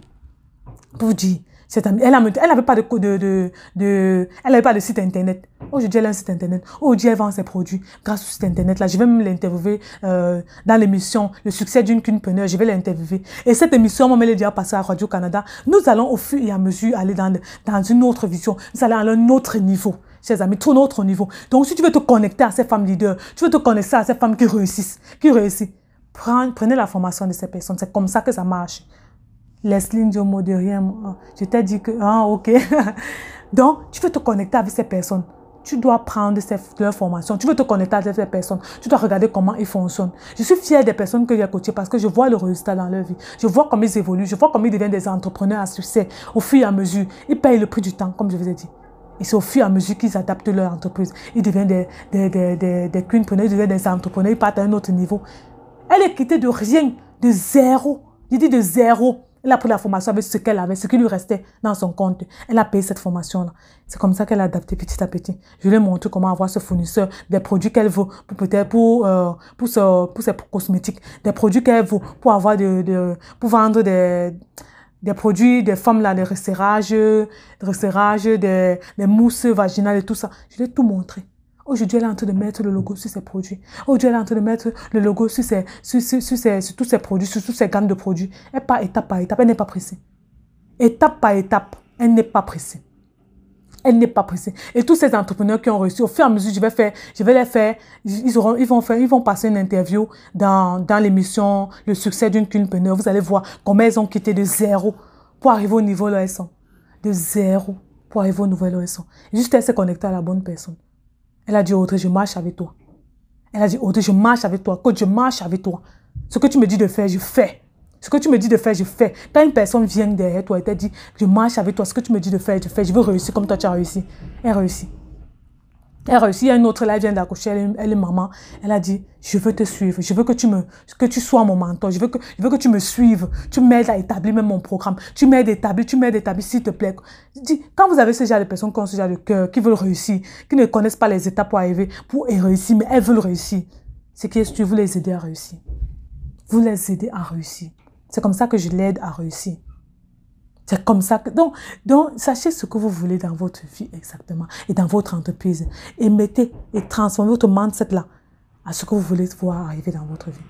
pour vous dire, cette amie, elle n'avait pas de, de, de, elle n'avait pas de site internet. Aujourd'hui, elle a un site internet. Aujourd'hui, elle vend ses produits grâce au site internet. Là, je vais même l'interviewer euh, dans l'émission Le succès d'une peneur. Je vais l'interviewer. Et cette émission, moi, elle est déjà passée à Radio-Canada. Nous allons au fur et à mesure aller dans, dans une autre vision. Nous allons à un autre niveau chers amis, tout notre niveau. Donc, si tu veux te connecter à ces femmes leaders, tu veux te connecter à ces femmes qui réussissent, qui réussissent, prenez la formation de ces personnes. C'est comme ça que ça marche. Leslie je de rien. Je t'ai dit que, ah, ok. (laughs) Donc, tu veux te connecter avec ces personnes. Tu dois prendre cette leur formation. Tu veux te connecter avec ces personnes. Tu dois regarder comment ils fonctionnent. Je suis fière des personnes que j'ai coachées parce que je vois le résultat dans leur vie. Je vois comment ils évoluent. Je vois comment ils deviennent des entrepreneurs à succès au fur et à mesure. Ils payent le prix du temps, comme je vous ai dit. Ils se au à mesure qu'ils adaptent leur entreprise. Ils deviennent des, des, ils deviennent des entrepreneurs, ils partent à un autre niveau. Elle est quittée de rien, de zéro. Je dis de zéro. Elle a pris la formation avec ce qu'elle avait, ce qui lui restait dans son compte. Elle a payé cette formation-là. C'est comme ça qu'elle a adapté petit à petit. Je lui ai montré comment avoir ce fournisseur, des produits qu'elle veut pour peut-être pour, euh, pour, pour ses cosmétiques, des produits qu'elle veut pour avoir de, pour vendre des, des produits des femmes là, des resserrages, des resserrages, des, mousses vaginales et tout ça. Je lui tout montré. Aujourd'hui, elle est en train de mettre le logo sur ses produits. Aujourd'hui, elle est en train de mettre le logo sur, ses, sur, sur, sur, sur tous ses produits, sur toutes ses gammes de produits. Elle pas étape par étape, elle n'est pas pressée. Étape par étape, elle n'est pas pressée. Elle n'est pas pressée. Et tous ces entrepreneurs qui ont réussi, au fur et à mesure, je vais faire, je vais les faire, ils, auront, ils vont faire, ils vont passer une interview dans, dans l'émission Le succès d'une Culpeneur. Vous allez voir comment ils ont quitté de zéro pour arriver au niveau de sont, De zéro pour arriver au nouvel sont. Juste elle s'est connectée à la bonne personne. Elle a dit, Audrey, je marche avec toi. Elle a dit, Audrey, je marche avec toi. Coach, je marche avec toi. Ce que tu me dis de faire, je fais. Ce que tu me dis de faire, je fais. Quand une personne vient derrière toi et te dit, je marche avec toi, ce que tu me dis de faire, je fais. Je veux réussir comme toi, tu as réussi. Elle réussit. Elle réussit. Il y a une autre là, elle vient d'accoucher, elle, est maman. Elle a dit, je veux te suivre. Je veux que tu me, que tu sois mon mentor. Je veux que, je veux que tu me suives. Tu m'aides à établir même mon programme. Tu m'aides à établir, tu m'aides à établir, s'il te plaît. Dis, quand vous avez ce genre de personnes qui ont ce genre de cœur, qui veulent réussir, qui ne connaissent pas les étapes pour arriver, pour réussir, mais elles veulent réussir. C'est que tu veux les aider à réussir. Vous les aider à réussir. C'est comme ça que je l'aide à réussir. C'est comme ça que... Donc, donc, sachez ce que vous voulez dans votre vie exactement et dans votre entreprise. Et mettez et transformez votre mindset-là à ce que vous voulez voir arriver dans votre vie.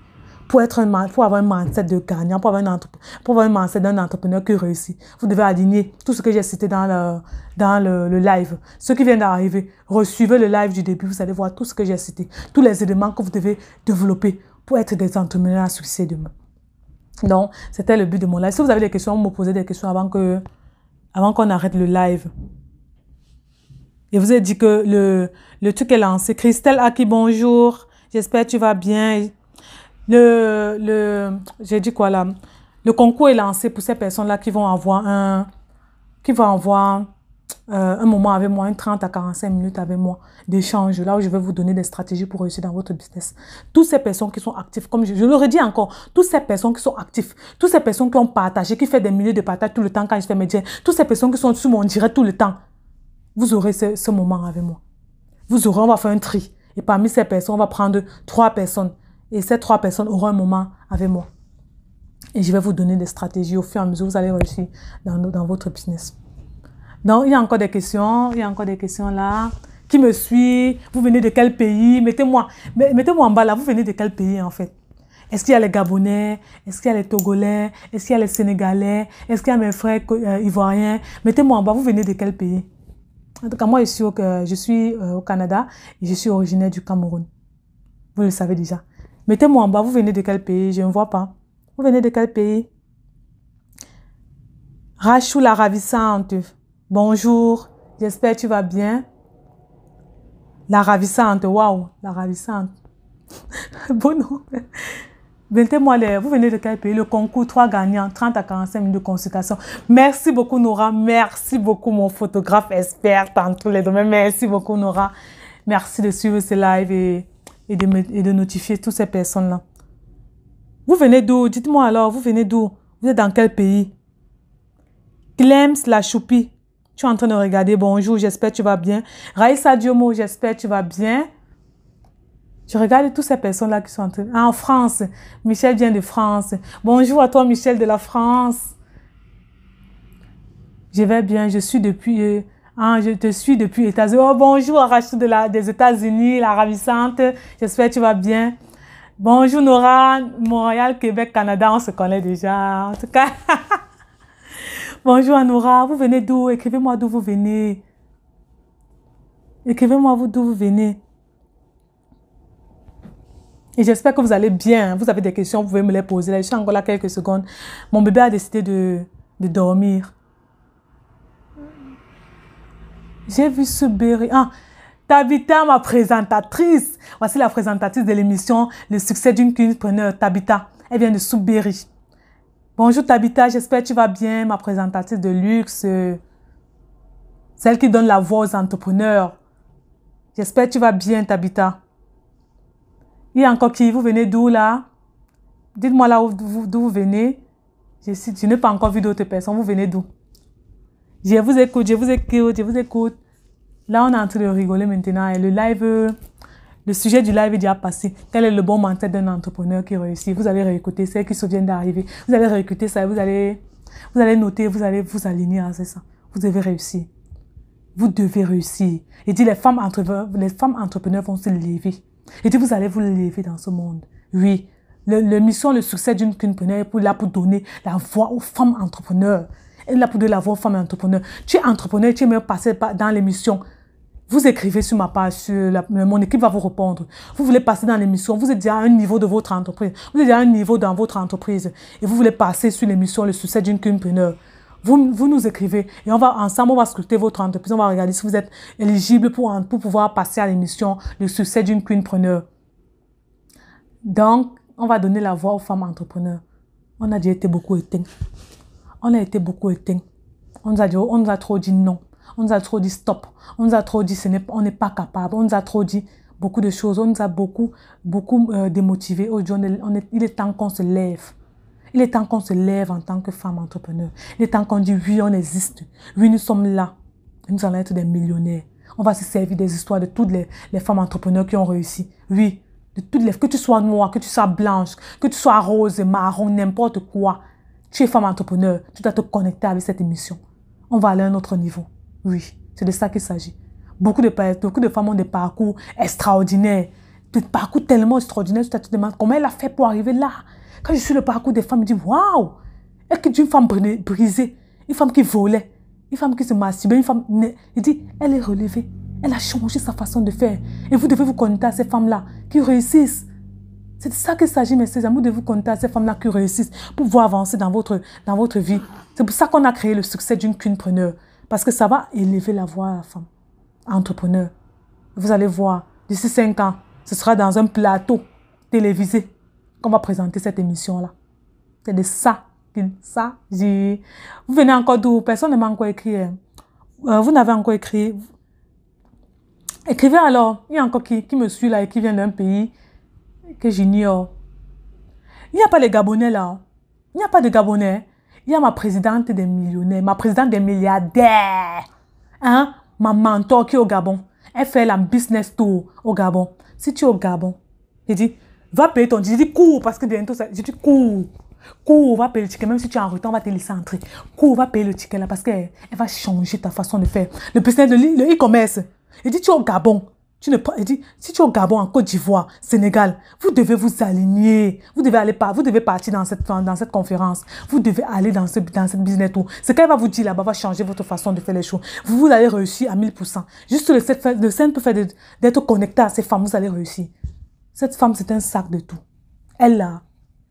Pour, être un, pour avoir un mindset de gagnant, pour avoir, un pour un mindset d'un entrepreneur qui réussit, vous devez aligner tout ce que j'ai cité dans, le, dans le, live. Ce qui vient d'arriver, recevez le live du début, vous allez voir tout ce que j'ai cité, tous les éléments que vous devez développer pour être des entrepreneurs à succès demain. Donc, c'était le but de mon live. Si vous avez des questions, vous me posez des questions avant que, avant qu'on arrête le live. Et vous ai dit que le, truc est lancé. Christelle Aki, bonjour. J'espère que tu vas bien. Le, le, j'ai dit quoi là? Le concours est lancé pour ces personnes-là qui vont avoir un, qui vont avoir euh, un moment avec moi, un 30 à 45 minutes avec moi d'échange, là où je vais vous donner des stratégies pour réussir dans votre business. Toutes ces personnes qui sont actives, comme je, le redis encore, toutes ces personnes qui sont actives, toutes ces personnes qui ont partagé, qui font des milliers de partages tout le temps quand je fais mes diens, toutes ces personnes qui sont sur mon direct tout le temps, vous aurez ce, moment avec moi. Vous aurez, on va faire un tri. Et parmi ces personnes, on va prendre trois personnes. Et ces trois personnes auront un moment avec moi. Et je vais vous donner des stratégies au fur et à mesure vous allez réussir dans, dans votre business. Donc, il y a encore des questions, il y a encore des questions là. Qui me suit Vous venez de quel pays Mettez-moi mettez en bas là, vous venez de quel pays en fait Est-ce qu'il y a les Gabonais Est-ce qu'il y a les Togolais Est-ce qu'il y a les Sénégalais Est-ce qu'il y a mes frères euh, ivoiriens Mettez-moi en bas, vous venez de quel pays En tout cas, moi, je suis au, euh, je suis, euh, au Canada et je suis originaire du Cameroun. Vous le savez déjà. Mettez-moi en bas, vous venez de quel pays Je ne vois pas. Vous venez de quel pays Rachou la ravissante. Bonjour, j'espère que tu vas bien. La ravissante, waouh, la ravissante. (laughs) bon moi Vous venez de quel pays Le concours, 3 gagnants, 30 à 45 minutes de consultation. Merci beaucoup, Nora. Merci beaucoup, mon photographe expert dans tous les domaines. Merci beaucoup, Nora. Merci de suivre ce live et, de, et de notifier toutes ces personnes-là. Vous venez d'où Dites-moi alors, vous venez d'où Vous êtes dans quel pays Clems la choupie. Tu es en train de regarder. Bonjour, j'espère que tu vas bien. Raïssa Diomo, j'espère que tu vas bien. Tu regardes toutes ces personnes-là qui sont en train. Ah, France. Michel vient de France. Bonjour à toi, Michel de la France. Je vais bien. Je suis depuis. Euh, ah, je te suis depuis États-Unis. Oh, bonjour, Arachou de des États-Unis, la ravissante. J'espère que tu vas bien. Bonjour, Nora, Montréal, Québec, Canada. On se connaît déjà. En tout cas. (laughs) Bonjour Anoura, vous venez d'où Écrivez-moi d'où vous venez. Écrivez-moi d'où vous venez. Et j'espère que vous allez bien. Vous avez des questions, vous pouvez me les poser. je suis encore là quelques secondes. Mon bébé a décidé de, de dormir. J'ai vu ce Ah, Tabitha, ma présentatrice. Voici la présentatrice de l'émission Le succès d'une preneur Tabitha. Elle vient de Soubéry. Bonjour Tabitha, j'espère que tu vas bien, ma présentatrice de luxe, celle qui donne la voix aux entrepreneurs. J'espère que tu vas bien Tabitha. Il y a encore qui Vous venez d'où là Dites-moi là d'où vous venez. Je, tu n'ai pas encore vu d'autres personnes. Vous venez d'où Je vous écoute, je vous écoute, je vous écoute. Là, on est en train de rigoler maintenant. Et le live le sujet du live est déjà passé. Quel est le bon mental d'un entrepreneur qui réussit Vous allez réécouter ce qui se d'arriver. Vous allez réécouter ça. Vous allez, vous allez noter. Vous allez vous aligner à ça. Vous avez réussi. Vous devez réussir. Et dit les femmes entrepreneurs, les femmes entrepreneurs vont se lever. Et dit vous allez vous lever dans ce monde. Oui. Le, le mission, le succès d'une entrepreneur est pour, là pour donner la voix aux femmes entrepreneurs. est là pour donner la voix aux femmes entrepreneurs. Tu es entrepreneur, tu es même passé dans l'émission. Vous écrivez sur ma page, sur mon équipe va vous répondre. Vous voulez passer dans l'émission, vous êtes déjà à un niveau de votre entreprise, vous êtes déjà à un niveau dans votre entreprise et vous voulez passer sur l'émission Le succès d'une entrepreneure. Vous, vous, nous écrivez et on va ensemble, on va sculpter votre entreprise, on va regarder si vous êtes éligible pour, pour pouvoir passer à l'émission Le succès d'une preneur Donc, on va donner la voix aux femmes entrepreneurs. On a déjà été beaucoup éteints. On a été beaucoup éteints. On nous a, dit, on nous a trop dit non. On nous a trop dit stop. On nous a trop dit ce n'est, on n'est pas capable. On nous a trop dit beaucoup de choses. On nous a beaucoup, beaucoup démotivé. Euh, démotivés. Aujourd'hui, oh, il est temps qu'on se lève. Il est temps qu'on se lève en tant que femme entrepreneur. Il est temps qu'on dise oui, on existe. Oui, nous sommes là. Nous allons être des millionnaires. On va se servir des histoires de toutes les, femmes entrepreneurs qui ont réussi. Oui, de toutes les, que tu sois noire, que tu sois blanche, que tu sois rose, marron, n'importe quoi. Tu es femme entrepreneur, tu dois te connecter avec cette émission. On va aller à un autre niveau. Oui, c'est de ça qu'il s'agit. Beaucoup de, beaucoup de femmes ont des parcours extraordinaires, des parcours tellement extraordinaires, tu te demandes comment elle a fait pour arriver là. Quand je suis le parcours des femmes, je dis waouh Elle est une femme brisée, une femme qui volait, une femme qui se masturbait, une femme. dit elle est relevée, elle a changé sa façon de faire. Et vous devez vous compter à ces femmes-là qui réussissent. C'est de ça qu'il s'agit, mes chers amis. de vous compter à ces femmes-là qui réussissent pour pouvoir avancer dans votre, dans votre vie. C'est pour ça qu'on a créé le succès d'une preneur. Parce que ça va élever la voix à la femme. Entrepreneur. Vous allez voir, d'ici 5 ans, ce sera dans un plateau télévisé qu'on va présenter cette émission-là. C'est de ça ça. s'agit. Vous venez encore d'où Personne ne m'a encore écrit. Hein. Euh, vous n'avez encore écrit. Écrivez alors. Il y a encore qui, qui me suit là et qui vient d'un pays que j'ignore. Il n'y a pas les Gabonais là. Il n'y a pas de Gabonais. Il y a ma présidente des millionnaires, ma présidente des milliardaires. Hein? Ma mentor qui est au Gabon. Elle fait la business tour au Gabon. Si tu es au Gabon, il dit va payer ton... Je dit cours, parce que bientôt, ça... je dis, cours. Cours, va payer le ticket. Même si tu es en retard, on va te laisser entrer. Cours, va payer le ticket là, parce qu'elle elle va changer ta façon de faire. Le business de le e-commerce. Il dit, tu es au Gabon. Tu ne pas, dit, si tu es au Gabon, en Côte d'Ivoire, Sénégal, vous devez vous aligner. Vous devez aller par, vous devez partir dans cette, dans cette conférence. Vous devez aller dans ce, dans cette business tour. Ce qu'elle va vous dire là-bas va changer votre façon de faire les choses. Vous, vous allez réussir à 1000%. Juste le, simple fait d'être connecté à ces femmes, vous allez réussir. Cette femme, c'est un sac de tout. Elle là.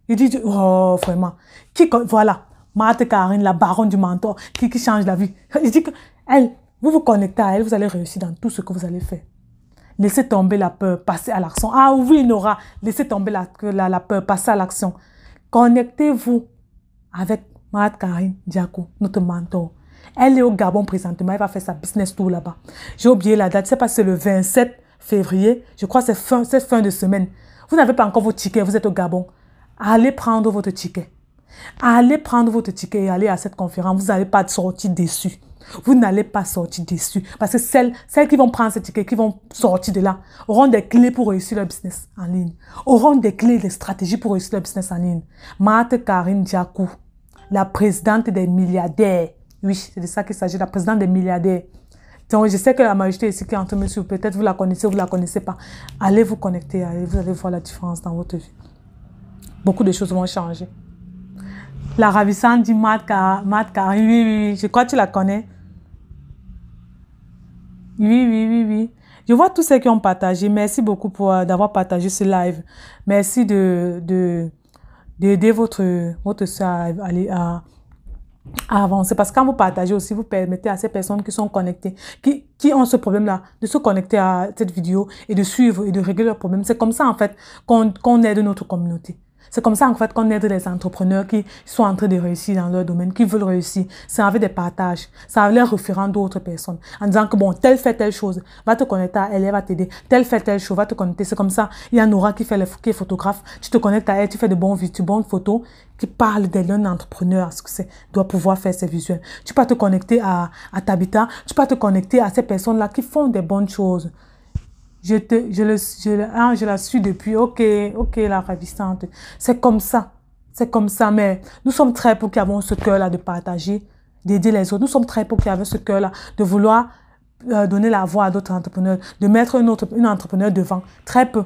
Il dit, oh, vraiment. Qui, voilà. Marthe Karine, la baronne du mentor, qui, qui change la vie. Il dit que, elle, vous vous connectez à elle, vous allez réussir dans tout ce que vous allez faire laissez tomber la peur, passez à l'action. Ah oui, Nora, laissez tomber la, peur, passez à l'action. Connectez-vous avec Marat Karine Diakou, notre mentor. Elle est au Gabon présentement, elle va faire sa business tour là-bas. J'ai oublié la date, c'est passé pas c'est le 27 février, je crois que c'est fin, fin de semaine. Vous n'avez pas encore vos tickets, vous êtes au Gabon. Allez prendre votre ticket. Allez prendre votre ticket et allez à cette conférence, vous n'allez pas sortir déçu. Vous n'allez pas sortir déçu. Parce que celles, celles qui vont prendre ce tickets, qui vont sortir de là, auront des clés pour réussir leur business en ligne. Auront des clés, des stratégies pour réussir leur business en ligne. Marthe Karine Diakou, la présidente des milliardaires. Oui, c'est de ça qu'il s'agit, la présidente des milliardaires. Donc, je sais que la majorité ici qui est entre peut-être vous la connaissez ou vous la connaissez pas. Allez vous connecter, allez, vous allez voir la différence dans votre vie. Beaucoup de choses vont changer. La ravissante du matka, Oui, oui, oui. Je crois que tu la connais. Oui, oui, oui, oui. Je vois tous ceux qui ont partagé. Merci beaucoup pour euh, d'avoir partagé ce live. Merci de d'aider de, votre votre soeur à, aller à, avancer. Parce que quand vous partagez aussi, vous permettez à ces personnes qui sont connectées, qui, qui ont ce problème-là, de se connecter à cette vidéo et de suivre et de régler leurs problèmes. C'est comme ça, en fait, qu'on aide notre communauté. C'est comme ça, en fait, qu'on aide les entrepreneurs qui sont en train de réussir dans leur domaine, qui veulent réussir. C'est avec des partages. ça en les référant d'autres personnes. En disant que, bon, tel fait telle chose, va te connecter à elle, elle va t'aider. Tel fait telle chose, va te connecter. C'est comme ça. Il y a aura qui, fait qui est photographe. Tu te connectes à elle, tu fais de bons de bonnes photos qui parle d'elle, un entrepreneur, ce que c'est, doit pouvoir faire ses visuels. Tu peux te connecter à, à Tabitha, tu peux te connecter à ces personnes-là qui font des bonnes choses. Je, je, le, hein, je, la suis depuis, ok, ok, la ravissante. C'est comme ça, c'est comme ça, mais nous sommes très pour qui avons ce cœur-là de partager, d'aider les autres. Nous sommes très pour qui avons ce cœur-là de vouloir euh, donner la voix à d'autres entrepreneurs, de mettre une, autre, une entrepreneur devant. Très peu.